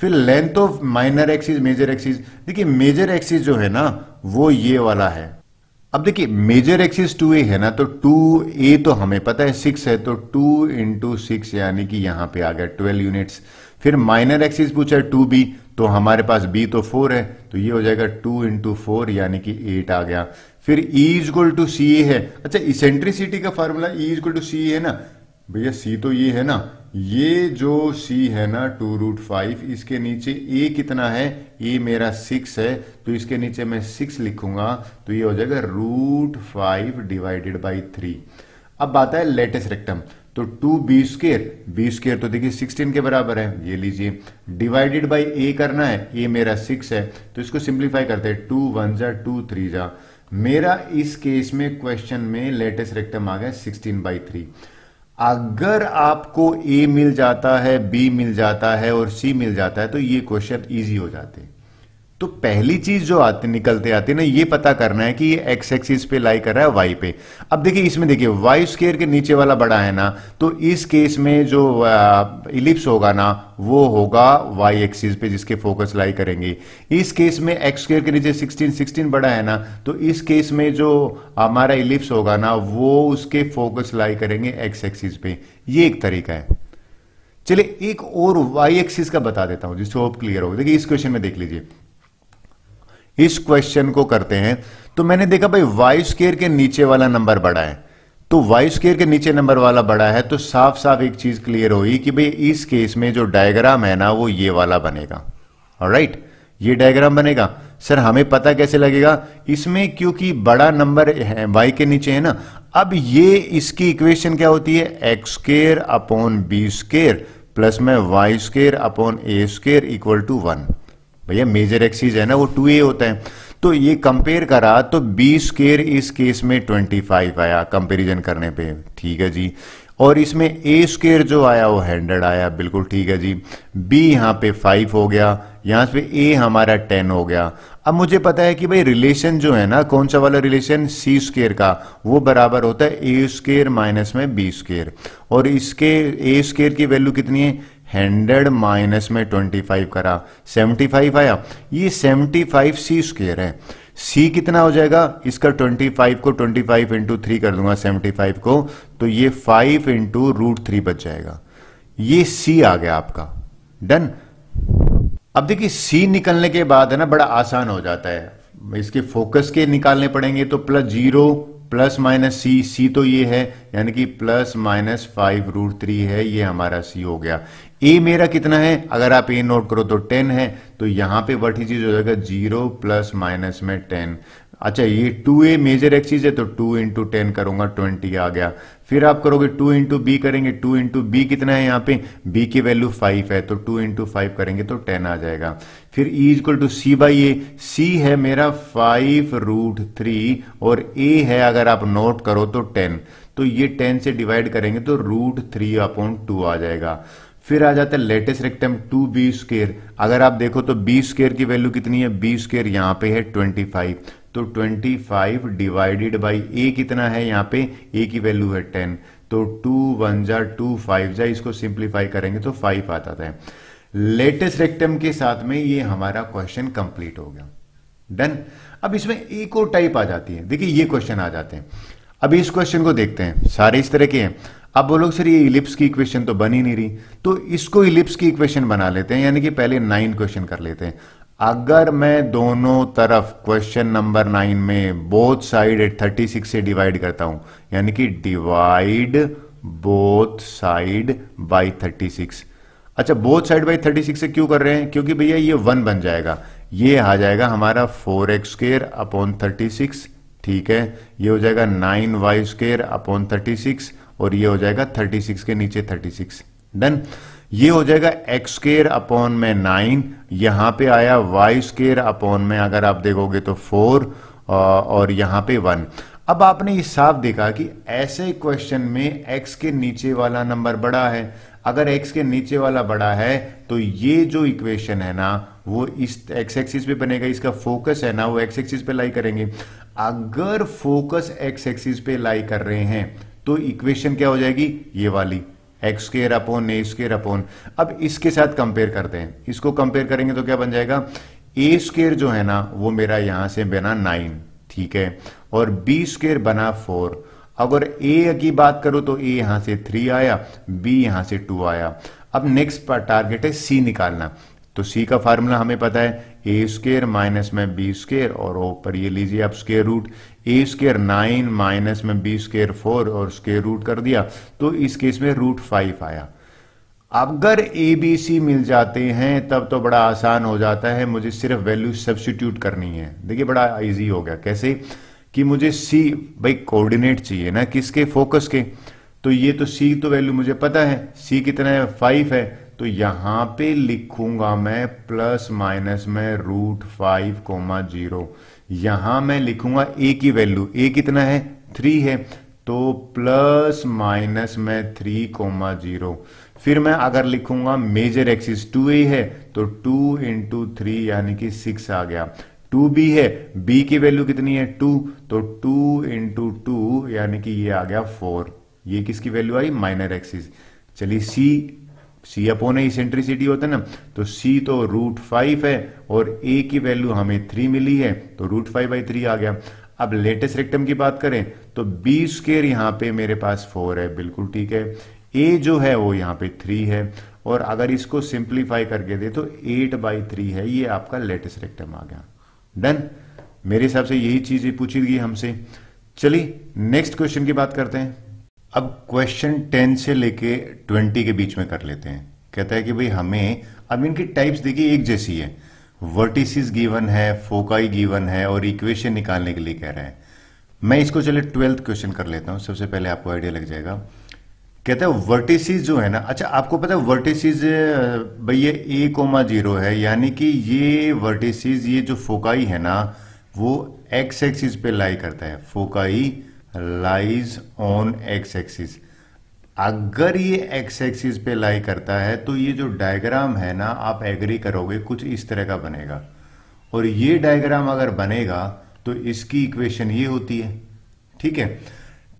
फिर length of minor axis major axis देखिए मेजर एक्सिस जो है ना वो ये वाला है अब देखिए मेजर एक्सिस टू ए है ना तो टू ए तो हमें पता है सिक्स है तो टू इंटू सिक्स यानी कि यहां पे आ गया ट्वेल्व यूनिट्स फिर माइनर एक्सिस पूछा टू बी तो हमारे पास b तो फोर है तो ये हो जाएगा टू इंटू फोर यानी कि एट आ गया फिर e इजक्वल टू सी है अच्छा इसेंट्रिसिटी का formula e is equal to c है ना भैया c तो ये है ना ये जो c है ना टू रूट फाइव इसके नीचे a कितना है a मेरा सिक्स है तो इसके नीचे मैं सिक्स लिखूंगा तो ये हो जाएगा root five divided by three अब आता है लेटेस्ट रेक्टम तो two B square b square तो देखिए सिक्सटीन के बराबर है ये लीजिए डिवाइडेड बाई ए करना है ए मेरा सिक्स है तो इसको सिंप्लीफाई करते हैं टू वन जा टू थ्री जा मेरा इस केस में क्वेश्चन में लेटेस्ट रेक्टम आ गया सिक्सटीन बाई थ्री अगर आपको ए मिल जाता है बी मिल जाता है और सी मिल जाता है तो ये क्वेश्चन ईजी हो जाते हैं तो पहली चीज जो आती निकलते आती है ना ये पता करना है कि ये एक्स एक्सिस पे लाई कर रहा है वाई पे अब देखिए इसमें देखिए वाई स्केयर के नीचे वाला बड़ा है ना तो इस केस में जो इलिप्स होगा ना वो होगा वाई एक्सिस पे जिसके फोकस लाई करेंगे इस केस में एक्स स्केयर के नीचे 16 16 बड़ा है ना तो इस केस में जो हमारा इलिप्स होगा ना वो उसके फोकस लाई करेंगे एक्स एक्सिस पे ये एक तरीका है चलिए एक और वाई एक्सिस का बता देता हूं जिससे होप क्लियर हो देखिए इस क्वेश्चन में देख लीजिए इस क्वेश्चन को करते हैं तो मैंने देखा भाई वाई स्केयर के नीचे वाला नंबर बड़ा है तो वाई स्केयर के नीचे नंबर वाला बड़ा है तो साफ साफ एक चीज क्लियर हुई कि भाई इस केस में जो डायग्राम है ना वो ये वाला बनेगा राइट ये डायग्राम बनेगा सर हमें पता कैसे लगेगा इसमें क्योंकि बड़ा नंबर है वाई के नीचे है ना अब ये इसकी इक्वेशन क्या होती है x square upon B square plus में Y square upon A square equal to one भैया मेजर एक्सीज है ना वो टू ए होता है तो ये कंपेयर करा तो बी स्केयर इस केस में ट्वेंटी फाइव आया कंपेरिजन करने पे ठीक है जी और इसमें ए स्केयर जो आया वो हंड्रेड आया बिल्कुल ठीक है जी बी यहाँ पे फाइव हो गया यहाँ पे ए हमारा टेन हो गया अब मुझे पता है कि भाई रिलेशन जो है ना कौन सा वाला रिलेशन सी स्केयर का वो बराबर होता है ए स्केयर माइनस में बी स्केयर और इसके ए स्केयर की वैल्यू कितनी है हंड्रेड माइनस में ट्वेंटी फाइव करा सेवेंटी फाइव आया ये सेवेंटी फाइव सी स्क्र है सी कितना हो जाएगा इसका 25 को 25 फाइव इंटू थ्री कर दूंगा 75 को तो ये 5 इंटू रूट थ्री बच जाएगा ये सी आ गया आपका डन अब देखिए सी निकलने के बाद है ना बड़ा आसान हो जाता है इसके फोकस के निकालने पड़ेंगे तो plus zero plus minus c c तो ये है यानी कि plus minus five root three है ये हमारा सी हो गया ए मेरा कितना है अगर आप ए नोट करो तो टेन है तो यहां पे चीज हो जाएगा जीरो प्लस माइनस में टेन अच्छा ये टू ए मेजर चीज है तो टू इंटू टेन करूंगा ट्वेंटी आ गया फिर आप करोगे टू इंटू बी करेंगे टू इंटू बी कितना है यहाँ पे बी की वैल्यू फाइव है तो टू इंटू फाइव करेंगे तो टेन आ जाएगा फिर e is equal to c by a c है मेरा फाइव रूट थ्री और ए है अगर आप नोट करो तो टेन तो ये टेन से डिवाइड करेंगे तो रूट थ्री अपॉन टू आ जाएगा फिर आ जाता है latus rectum two B square अगर आप देखो तो बी स्केयर की वैल्यू कितनी है बी स्केयर यहाँ पे है 25 तो 25 डिवाइडेड बाई ए कितना है यहाँ पे ए की वैल्यू है 10 तो टू वन जा टू फाइव जा इसको सिंप्लीफाई करेंगे तो फाइव आता था लेटेस्ट रेक्टम के साथ में ये हमारा क्वेश्चन कंप्लीट हो गया डन अब इसमें एक और टाइप आ जाती है देखिए ये क्वेश्चन आ जाते हैं अभी इस क्वेश्चन को देखते हैं सारे इस तरह के हैं अब बोलो सर ये इलिप्स की इक्वेशन तो बन ही नहीं रही तो इसको इलिप्स की इक्वेशन बना लेते हैं यानी कि पहले नाइन क्वेश्चन कर लेते हैं अगर मैं दोनों तरफ क्वेश्चन नंबर नाइन में both side at thirty six से डिवाइड करता हूं यानी कि divide both side by thirty six अच्छा both side by thirty six से क्यों कर रहे हैं क्योंकि भैया ये वन बन जाएगा ये आ जाएगा हमारा four x square upon thirty six ठीक है ये हो जाएगा nine y square upon thirty six और ये हो जाएगा 36 के नीचे 36 डन ये हो जाएगा एक्स स्केयर अपॉन में नाइन यहां पे आया वाई स्केयर अपॉन में अगर आप देखोगे तो फोर और यहां पे वन अब आपने ये साफ देखा कि ऐसे क्वेश्चन में एक्स के नीचे वाला नंबर बड़ा है अगर एक्स के नीचे वाला बड़ा है तो ये जो इक्वेशन है ना वो इस एक्स एक्सिस पे बनेगा इसका फोकस है ना वो एक्स एक्सिस पे लाई करेंगे अगर फोकस एक्स एक्सिस पे लाई कर रहे हैं तो इक्वेशन क्या हो जाएगी ये वाली x square upon a square upon अब इसके साथ कंपेयर करते हैं इसको कंपेयर करेंगे तो क्या बन जाएगा ए स्केयर जो है ना वो मेरा यहां से बना नाइन ठीक है और बी स्केयर बना फोर अगर ए की बात करो तो ए यहां से थ्री आया बी यहां से टू आया अब नेक्स्ट टारगेट है सी निकालना तो सी का फार्मूला हमें पता है ए स्केयर माइनस में बी स्केयर और ऊपर ये लीजिए आप square root a square nine minus में बी स्केयर फोर और स्केयर रूट कर दिया तो इस केस में रूट फाइव आया अगर ए बी सी मिल जाते हैं तब तो बड़ा आसान हो जाता है मुझे सिर्फ वैल्यू सब्सिट्यूट करनी है देखिए बड़ा इजी हो गया कैसे कि मुझे सी भाई कोऑर्डिनेट चाहिए ना किसके फोकस के तो ये तो सी तो वैल्यू मुझे पता है सी कितना है फाइव है तो यहां पे लिखूंगा मैं प्लस माइनस में रूट फाइव कोमा जीरो यहां मैं लिखूंगा ए की वैल्यू ए कितना है थ्री है तो प्लस माइनस में थ्री कोमा जीरो फिर मैं अगर लिखूंगा मेजर एक्सिस टू ए है तो टू इंटू थ्री यानी कि सिक्स आ गया टू बी है बी की वैल्यू कितनी है टू तो टू इंटू टू यानी कि ये आ गया फोर ये किसकी वैल्यू आई माइनर एक्सिस चलिए सी सी अपोन इसेंट्रिसिटी होता है ना तो सी तो रूट फाइव है और ए की वैल्यू हमें थ्री मिली है तो रूट फाइव बाई थ्री आ गया अब लेटेस्ट रेक्टम की बात करें तो बी स्केयर यहाँ पे मेरे पास फोर है बिल्कुल ठीक है ए जो है वो यहाँ पे थ्री है और अगर इसको सिंप्लीफाई करके दे तो एट बाई थ्री है ये आपका लेटेस्ट रेक्टम आ गया डन मेरे हिसाब से यही चीजें पूछी गई हमसे चलिए नेक्स्ट क्वेश्चन की बात करते हैं अब क्वेश्चन टेन से लेके ट्वेंटी के बीच में कर लेते हैं कहता है कि भाई हमें अब इनकी टाइप्स देखिए एक जैसी है वर्टिसिस गिवन है फोकाई गिवन है और इक्वेशन निकालने के लिए कह रहे हैं मैं इसको चले ट्वेल्थ क्वेश्चन कर लेता हूँ सबसे पहले आपको आइडिया लग जाएगा कहता है वर्टिसिस जो है ना अच्छा आपको पता है वर्टिसिस ये ए कोमा जीरो है यानी कि ये वर्टिसिस ये जो फोकाई है ना वो एक्स एक्सिस पे लाई करता है foci lies on x axis अगर ये एक्स एक्सिस पे लाई करता है तो ये जो डायग्राम है ना आप एग्री करोगे कुछ इस तरह का बनेगा और ये डायग्राम अगर बनेगा तो इसकी इक्वेशन ये होती है ठीक है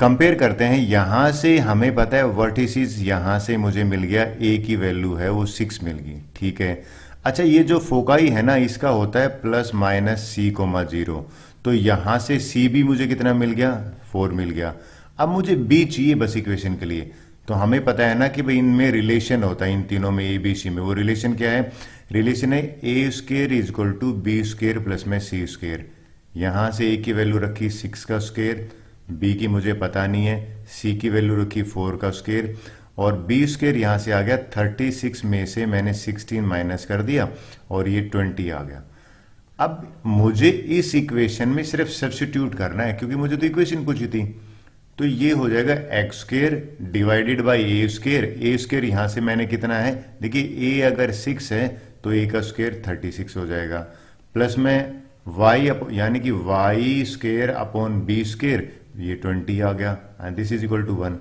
कंपेयर करते हैं यहां से हमें पता है वर्टिसिस यहां से मुझे मिल गया ए की वैल्यू है वो सिक्स मिल गई ठीक है अच्छा ये जो फोकाई है ना इसका होता है प्लस माइनस सी कोमा जीरो तो यहां से सी भी मुझे कितना मिल गया फोर मिल गया अब मुझे बी चाहिए बस इक्वेशन के लिए तो हमें पता है ना कि भाई इनमें रिलेशन होता है इन तीनों में ए बी सी में वो रिलेशन क्या है रिलेशन है a square is equal to B square plus में सी स्केयर यहाँ से ए की वैल्यू रखी सिक्स का स्केयर बी की मुझे पता नहीं है सी की वैल्यू रखी फोर का स्केयर और बी स्केयर यहाँ से आ गया थर्टी सिक्स में से मैंने सिक्सटीन माइनस कर दिया और ये ट्वेंटी आ गया अब मुझे इस इक्वेशन में सिर्फ सब्सिट्यूट करना है क्योंकि मुझे तो इक्वेशन पूछी थी तो ये हो जाएगा x square divided by A square A square यहां से मैंने कितना है देखिए ए अगर सिक्स है तो ए का स्केयर थर्टी सिक्स हो जाएगा प्लस में वाई यानी कि Y square upon B square ये ट्वेंटी आ गया and this is equal to one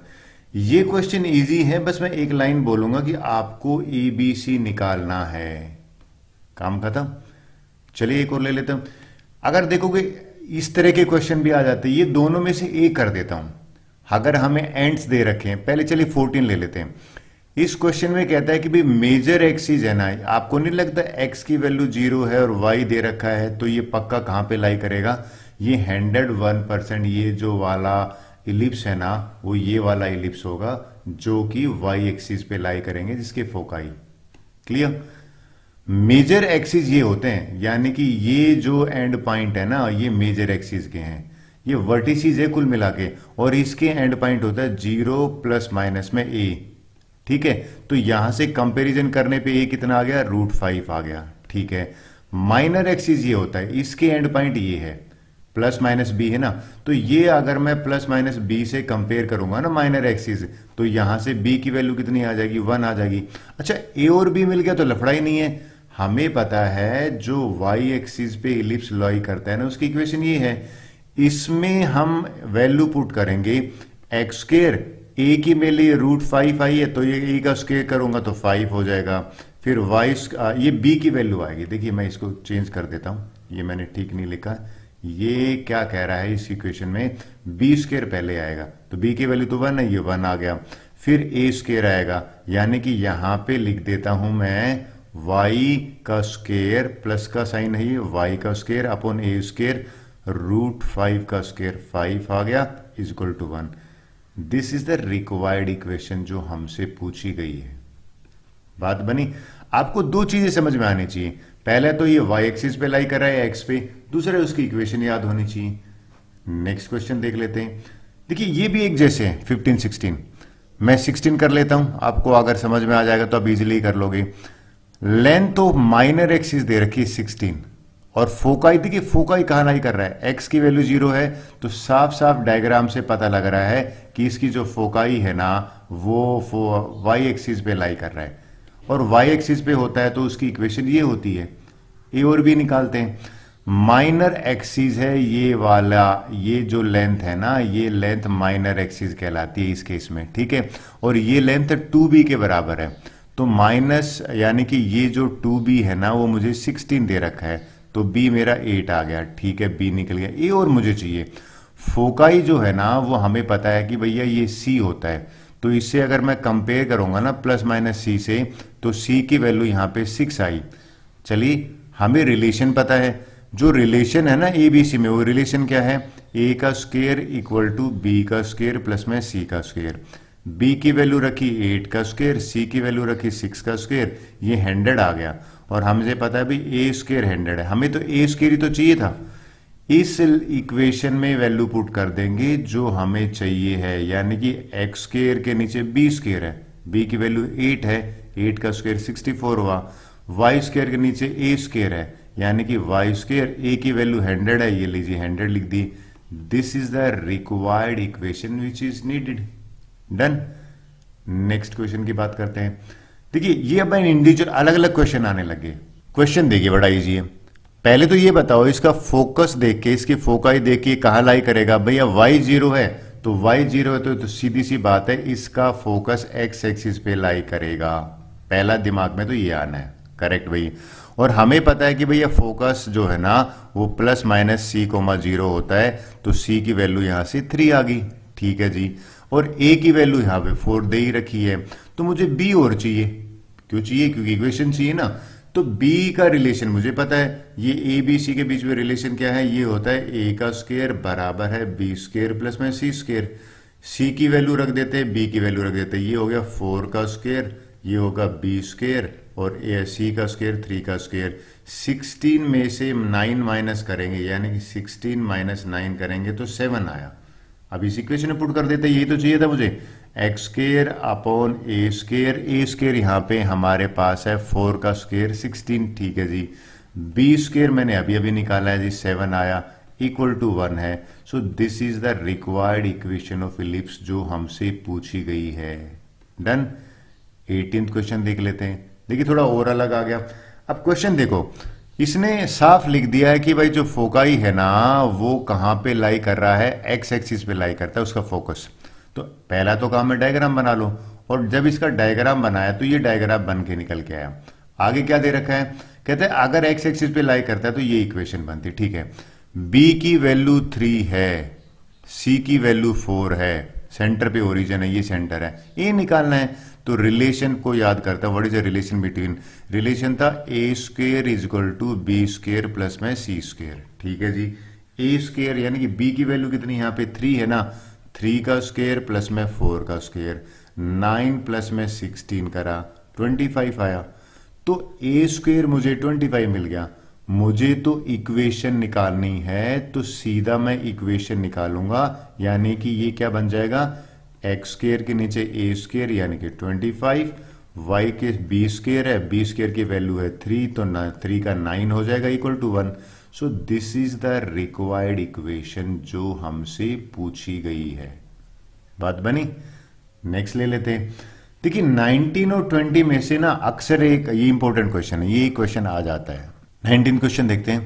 ये क्वेश्चन इजी है बस मैं एक लाइन बोलूंगा कि आपको ए बी सी निकालना है काम खत्म चलिए एक और ले लेता हूं अगर देखोगे इस तरह के क्वेश्चन भी आ जाते हैं ये दोनों में से एक कर देता हूं अगर हमें एंड्स दे रखे हैं पहले चलिए फोर्टीन ले लेते हैं इस क्वेश्चन में कहता है कि भाई मेजर एक्सीज है ना आपको नहीं लगता एक्स की वैल्यू जीरो है और वाई दे रखा है तो ये पक्का कहां पे लाई करेगा ये हंड्रेड वन परसेंट ये जो वाला इलिप्स है ना वो ये वाला इलिप्स होगा जो कि वाई एक्सीज पे लाई करेंगे जिसके फोकाई क्लियर मेजर एक्सिस ये होते हैं यानी कि ये जो एंड पॉइंट है ना ये मेजर एक्सिस के हैं ये वर्टिसीज है कुल मिला के और इसके एंड पॉइंट होता है जीरो प्लस माइनस में ए ठीक है तो यहां से कंपैरिजन करने पे ए कितना आ गया रूट फाइव आ गया ठीक है माइनर एक्सिस ये होता है इसके एंड पॉइंट ये है प्लस माइनस बी है ना तो ये अगर मैं प्लस माइनस बी से कंपेयर करूंगा ना माइनर एक्सिस तो यहां से बी की वैल्यू कितनी आ जाएगी वन आ जाएगी अच्छा ए और बी मिल गया तो लफड़ा ही नहीं है हमें पता है जो वाई एक्सिस पे इलिप्स लॉई करता है ना उसकी इक्वेशन ये है इसमें हम वैल्यू पुट करेंगे एक्स स्केयर ए की मेरे लिए रूट फाइव आई है तो ये ए का स्केयर करूंगा तो फाइव हो जाएगा फिर वाई ये बी की वैल्यू आएगी देखिए मैं इसको चेंज कर देता हूं ये मैंने ठीक नहीं लिखा ये क्या कह रहा है इस इक्वेशन में बी स्केयर पहले आएगा तो बी की वैल्यू तो वन है ये वन आ गया फिर ए स्केयर आएगा यानी कि यहां पे लिख देता हूं मैं वाई का स्केयर प्लस का साइन है ये वाई का स्केयर अपॉन ए स्केयर रूट फाइव का स्केयर फाइव आ गया is equal to one this is the required equation जो हमसे पूछी गई है बात बनी आपको दो चीजें समझ में आनी चाहिए पहले तो ये y एक्सिस पे लाई कर रहा है x पे दूसरे उसकी इक्वेशन याद होनी चाहिए नेक्स्ट क्वेश्चन देख लेते हैं देखिए ये भी एक जैसे है फिफ्टीन सिक्सटीन मैं सिक्सटीन कर लेता हूं आपको अगर समझ में आ जाएगा तो आप इजिली कर लोगे लेंथ ऑफ माइनर एक्सिस दे रखी है सिक्सटीन और फोकाई देखिए फोकाई कहानाई कर रहा है एक्स की वैल्यू जीरो है तो साफ साफ डायग्राम से पता लग रहा है कि इसकी जो फोकाई है ना वो फो वाई एक्सिस पे लाई कर रहा है और वाई एक्सिस पे होता है तो उसकी इक्वेशन ये होती है ए और बी निकालते हैं माइनर एक्सिस है ये वाला ये जो लेंथ है ना ये लेंथ माइनर एक्सिस कहलाती है इस केस में ठीक है और ये लेंथ टू बी के बराबर है तो माइनस यानी कि ये जो टू बी है ना वो मुझे सिक्सटीन दे रखा है तो बी मेरा एट आ गया ठीक है बी निकल गया ए और मुझे चाहिए फोकाई जो है ना वो हमें पता है कि भैया ये सी होता है तो इससे अगर मैं कंपेयर करूंगा ना प्लस माइनस सी से तो सी की वैल्यू यहाँ पे सिक्स आई चलिए हमें रिलेशन पता है जो रिलेशन है ना ए बी सी में वो रिलेशन क्या है ए का स्केयर इक्वल टू बी का स्केयर प्लस में सी का स्केयर बी की वैल्यू रखी एट का स्क्वेयर सी की वैल्यू रखी सिक्स का स्क्वेयर ये हंड्रेड आ गया और हमसे पता है भाई ए स्क्वेयर हंड्रेड है हमें तो ए स्क्वेयर ही तो चाहिए था इस इक्वेशन में वैल्यू पुट कर देंगे जो हमें चाहिए है यानी कि एक्स स्केयर के नीचे बी स्केयर है बी की वैल्यू एट है एट का स्क्वेयर सिक्सटी फोर हुआ वाई स्केयर के नीचे ए स्केयर है यानी कि वाई स्केयर ए की वैल्यू हंड्रेड है ये लीजिए हंड्रेड लिख दी this is the required equation which is needed done next question की बात करते हैं देखिए ये अब इंडिविजुअल अलग अलग क्वेश्चन आने लगे क्वेश्चन देखिए बड़ा ईजी है पहले तो ये बताओ इसका फोकस देख के इसकी फोकाई देख के कहां लाई करेगा भैया वाई जीरो है तो वाई जीरो है तो, तो सीधी सी बात है इसका फोकस एक्स एक्सिस पे लाई करेगा पहला दिमाग में तो ये आना है करेक्ट भाई और हमें पता है कि भैया फोकस जो है ना वो प्लस माइनस सी कोमा जीरो होता है तो सी की वैल्यू यहां से थ्री आ गई ठीक है जी और ए की वैल्यू यहां पे फोर दे ही रखी है तो मुझे बी और चाहिए क्यों चाहिए क्योंकि इक्वेशन चाहिए ना तो बी का रिलेशन मुझे पता है ये ए बी सी के बीच में रिलेशन क्या है ये होता है ए का स्केयर बराबर है बी स्केयर प्लस में सी स्केयर सी की वैल्यू रख देते हैं बी की वैल्यू रख देते हैं ये हो गया फोर का स्केयर ये होगा बी स्केयर और ए सी का स्केयर थ्री का स्केयर सिक्सटीन में से नाइन माइनस करेंगे यानी कि सिक्सटीन माइनस नाइन करेंगे तो सेवन आया अब इस इक्वेशन में पुट कर देते यही तो चाहिए था मुझे एक्स स्केयर अपॉन ए स्केयर ए स्केयर यहाँ पे हमारे पास है फोर का स्केयर सिक्सटीन ठीक है जी बी स्केयर मैंने अभी अभी निकाला है जी सेवन आया इक्वल टू वन है so this is the required equation of ellipse जो हमसे पूछी गई है डन एटीन क्वेश्चन देख लेते हैं देखिए थोड़ा और अलग आ गया अब क्वेश्चन देखो इसने साफ लिख दिया है कि भाई जो फोकाई है ना वो कहाँ पे लाई कर रहा है एक्स एक्सिस पे लाई करता है उसका फोकस तो पहला तो काम है डायग्राम बना लो और जब इसका डायग्राम बनाया तो ये डायग्राम बन के निकल के आया आगे क्या दे रखा है कहते हैं अगर एक्स एक्सिस पे लाई करता है तो ये इक्वेशन बनती ठीक है बी की वैल्यू थ्री है सी की वैल्यू फोर है सेंटर पे ओरिजिन है ये सेंटर है ये निकालना है तो रिलेशन को याद करता है what is a relation between relation था A square is equal to B square plus में सी स्क्र ठीक है जी ए स्क्र यानी कि बी की वैल्यू कितनी यहाँ पे थ्री है ना थ्री का स्क्र प्लस में फोर का स्क्र नाइन प्लस में सिक्सटीन करा ट्वेंटी फाइव आया तो ए स्क्र मुझे ट्वेंटी फाइव मिल गया मुझे तो इक्वेशन निकालनी है तो सीधा मैं इक्वेशन निकालूंगा यानी कि ये क्या बन जाएगा एक्स स्केयर के नीचे ए स्केयर यानी कि 25 वाई के बी स्केयर है बी स्केयर की वैल्यू है थ्री तो ना थ्री का नाइन हो जाएगा equal to one so this is the required equation जो हमसे पूछी गई है बात बनी नेक्स्ट ले लेते हैं देखिए 19 और 20 में से ना अक्सर एक ये इंपॉर्टेंट क्वेश्चन है ये क्वेश्चन आ जाता है नाइनटीन क्वेश्चन देखते हैं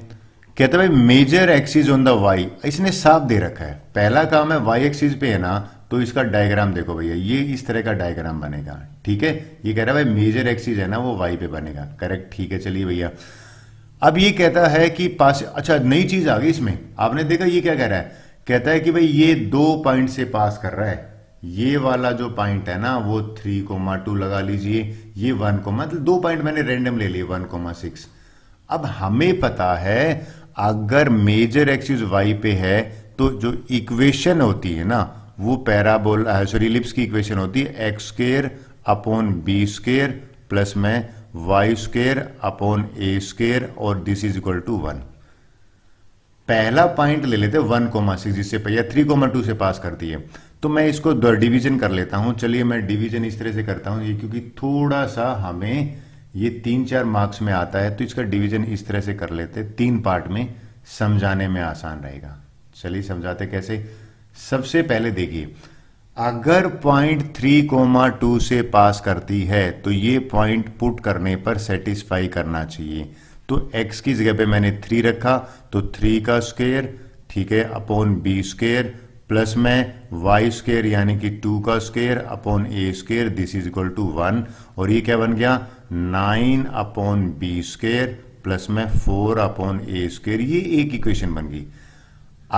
कहता है भाई major axis on the Y इसने साफ दे रखा है पहला काम है वाई एक्सिस पे है ना तो इसका डायग्राम देखो भैया ये इस तरह का डायग्राम बनेगा ठीक है ये कह रहा है भाई मेजर एक्सिस है ना वो वाई पे बनेगा करेक्ट ठीक है चलिए भैया अब ये कहता है कि पास अच्छा नई चीज आ गई इसमें आपने देखा ये क्या कह रहा है कहता है कि भाई ये दो पॉइंट से पास कर रहा है ये वाला जो पॉइंट है ना वो थ्री कोमा टू लगा लीजिए ये वन कोमा मतलब दो पॉइंट मैंने रेंडम ले लिए वन कोमा सिक्स अब हमें पता है अगर मेजर एक्सिस वाई पे है तो जो इक्वेशन होती है ना वो पैराबोल सॉरी लिप्स की इक्वेशन होती है x square upon B square plus में वाई स्केयर अपॉन ए स्केयर और this is equal to one पहला पॉइंट ले लेते वन कोमा सिक्स जिससे या थ्री कोमा टू से पास करती है तो मैं इसको डिवीजन कर लेता हूं चलिए मैं डिवीजन इस तरह से करता हूं ये क्योंकि थोड़ा सा हमें ये तीन चार मार्क्स में आता है तो इसका डिवीजन इस तरह से कर लेते तीन पार्ट में समझाने में आसान रहेगा चलिए समझाते कैसे सबसे पहले देखिए अगर पॉइंट थ्री कोमा टू से पास करती है तो ये पॉइंट पुट करने पर सेटिस्फाई करना चाहिए तो एक्स की जगह पे मैंने थ्री रखा तो थ्री का स्क्वेयर ठीक है अपॉन बी स्क्वेयर प्लस में वाई स्क्वेयर यानी कि टू का square upon A square this is equal to one और ये क्या बन गया nine upon B square plus में फोर अपॉन ए स्क्वेयर ये एक इक्वेशन बन गई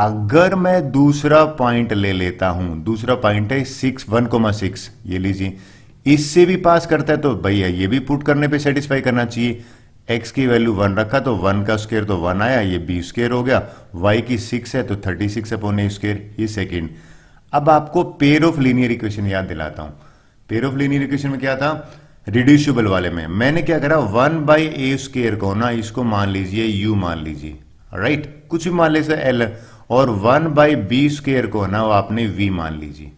अगर मैं दूसरा पॉइंट ले लेता हूं दूसरा पॉइंट है सिक्स वन कोमा सिक्स ये लीजिए इससे भी पास करता है तो भैया ये भी पुट करने पे सेटिस्फाई करना चाहिए एक्स की वैल्यू वन रखा तो वन का स्केयर तो वन आया ये बी स्केयर हो गया वाई की सिक्स है तो थर्टी सिक्स अपॉन ए ये सेकेंड अब आपको पेयर ऑफ लीनियर इक्वेशन याद दिलाता हूं पेयर ऑफ लीनियर इक्वेशन में क्या था रिड्यूसिबल वाले में मैंने क्या करा वन बाई ए स्केयर को ना इसको मान लीजिए यू मान लीजिए राइट कुछ भी मान ले एल और वन बाई बी स्केयर को ना आपने वी मान लीजिए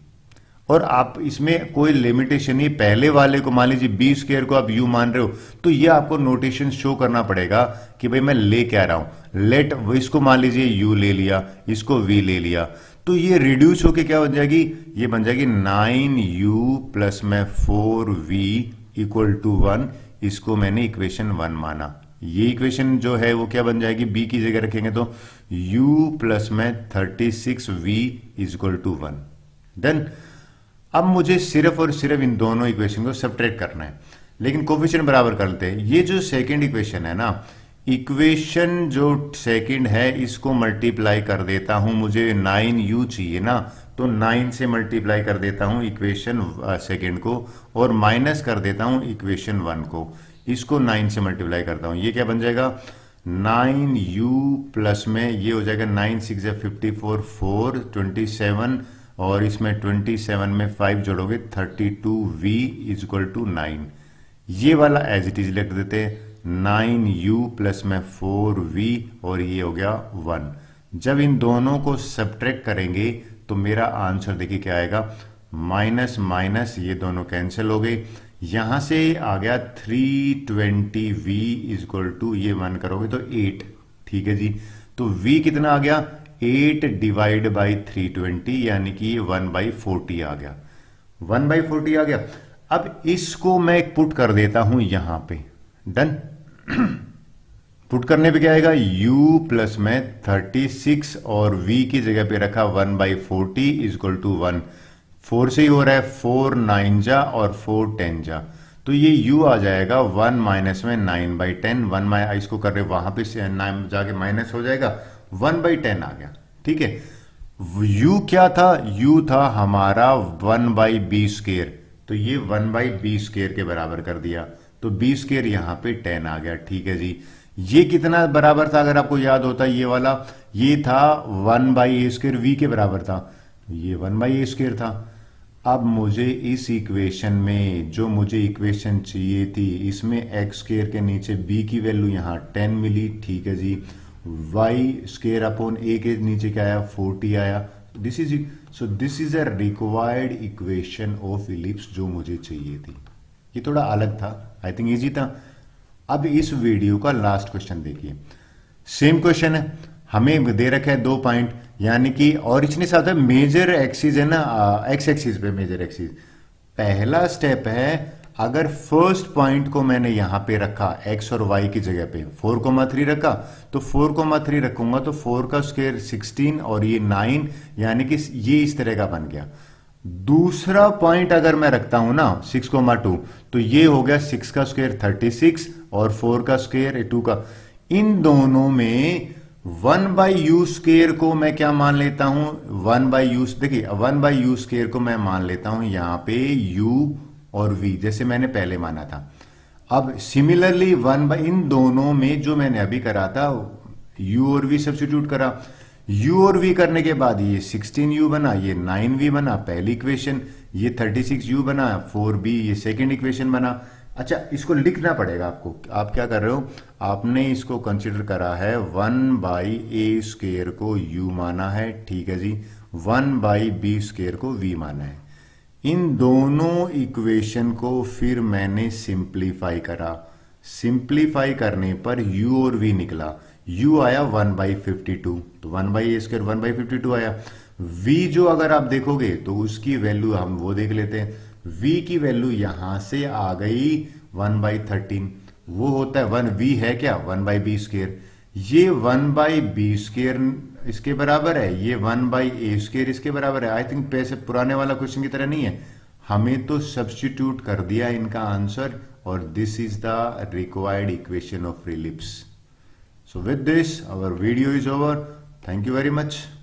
और आप इसमें कोई लिमिटेशन नहीं पहले वाले को मान लीजिए बी स्केयर को आप यू मान रहे हो तो ये आपको नोटेशन शो करना पड़ेगा कि भाई मैं ले क्या रहा हूं लेट इसको मान लीजिए यू ले लिया इसको वी ले लिया तो ये रिड्यूस होके क्या बन जाएगी ये बन जाएगी नाइन यू प्लस में four V equal to one इसको मैंने इक्वेशन वन माना ये इक्वेशन जो है वो क्या बन जाएगी बी की जगह रखेंगे तो u प्लस में thirty six V is equal to one then अब मुझे सिर्फ और सिर्फ इन दोनों इक्वेशन को सब्ट्रैक्ट करना है लेकिन कोफिशन बराबर कर लेते हैं ये जो सेकेंड इक्वेशन है ना इक्वेशन जो सेकंड है इसको मल्टीप्लाई कर देता हूं मुझे नाइन यू चाहिए ना तो नाइन से मल्टीप्लाई कर देता हूं इक्वेशन सेकंड को और माइनस कर देता हूं इक्वेशन वन को इसको नाइन से मल्टीप्लाई करता हूं ये क्या बन जाएगा नाइन यू प्लस में ये हो जाएगा नाइन सिक्स या fifty four four twenty seven और इसमें ट्वेंटी सेवन में फाइव जोड़ोगे thirty two V is equal to nine ये वाला एज इट इज लिख देते नाइन यू प्लस में फोर वी और ये हो गया वन जब इन दोनों को सब्ट्रैक्ट करेंगे तो मेरा आंसर देखिए क्या आएगा माइनस माइनस ये दोनों कैंसिल हो गए यहां से आ गया 320 ट्वेंटी वी इक्वल टू ये वन करोगे तो 8 ठीक है जी तो v कितना आ गया 8 डिवाइड बाई 320 यानी कि 1 बाई फोर्टी आ गया 1 बाई फोर्टी आ गया अब इसको मैं एक पुट कर देता हूं यहां पे डन पुट [CLEARS THROAT] करने पे क्या आएगा u प्लस में 36 और v की जगह पे रखा 1 by forty is equal to one four से ही हो रहा है फोर नाइन जा और फोर टेन जा तो ये u आ जाएगा वन माइनस में नाइन बाई टेन वन माइ इसको कर रहे वहां पर नाइन जाके माइनस हो जाएगा वन बाई टेन आ गया ठीक है u क्या था u था हमारा वन बाई बी स्केयर तो ये वन बाई बी स्केयर के बराबर कर दिया तो बी स्केयर यहां पे टेन आ गया ठीक है जी ये कितना बराबर था अगर आपको याद होता ये वाला ये था one by A square V के बराबर था ये वन बाई ए स्केयर था अब मुझे इस इक्वेशन में जो मुझे इक्वेशन चाहिए थी इसमें एक्स स्केयर के नीचे बी की वैल्यू यहाँ टेन मिली ठीक है जी वाई स्केयर अपॉन ए के नीचे क्या आया फोर्टी आया this is so this is a required equation of ellipse जो मुझे चाहिए थी ये थोड़ा अलग था आई थिंक इजी था अब इस वीडियो का लास्ट क्वेश्चन देखिए सेम क्वेश्चन है हमें दे रखा है दो पॉइंट यानी कि और इसने साथ है मेजर एक्सिस है ना एक्स एक्सिस पे मेजर एक्सिस पहला स्टेप है अगर फर्स्ट पॉइंट को मैंने यहां पे रखा एक्स और वाई की जगह पे फोर कोमा थ्री रखा तो फोर कोमा थ्री रखूंगा तो फोर का स्क्वेयर सिक्सटीन और ये नाइन यानी कि ये इस तरह का बन गया दूसरा पॉइंट अगर मैं रखता हूं ना सिक्स कोमा टू तो ये हो गया सिक्स का स्क्वेयर थर्टी सिक्स और फोर का स्क्वेयर टू का इन दोनों में वन बाई यू स्केयर को मैं क्या मान लेता हूं वन बाई यू देखिए वन बाई यू स्केयर को मैं मान लेता हूं यहां पे u और v जैसे मैंने पहले माना था अब सिमिलरली वन बाई इन दोनों में जो मैंने अभी करा था u और v सब्सिट्यूट करा u और v करने के बाद ये सिक्सटीन यू बना ये नाइन वी बना पहली इक्वेशन ये थर्टी सिक्स यू बना फोर बी ये सेकेंड इक्वेशन बना अच्छा इसको लिखना पड़ेगा आपको आप क्या कर रहे हो आपने इसको कंसिडर करा है वन बाई ए स्केयर को यू माना है ठीक है जी वन बाई बी स्केयर को वी माना है इन दोनों इक्वेशन को फिर मैंने सिंप्लीफाई करा सिंप्लीफाई करने पर u और v निकला u आया वन बाई फिफ्टी टू तो one by A square one by fifty two आया v जो अगर आप देखोगे तो उसकी वैल्यू हम वो देख लेते हैं v की वैल्यू यहां से आ गई वन बाई थर्टीन वो होता है वन v है क्या वन बाई बी स्केयर ये वन बाई बी स्केयर इसके बराबर है ये वन बाई ए स्केयर इसके बराबर है आई थिंक पैसे पुराने वाला क्वेश्चन की तरह नहीं है हमें तो सब्सटीट्यूट कर दिया इनका आंसर और this is the required equation of ellipse so with this our video is over thank you very much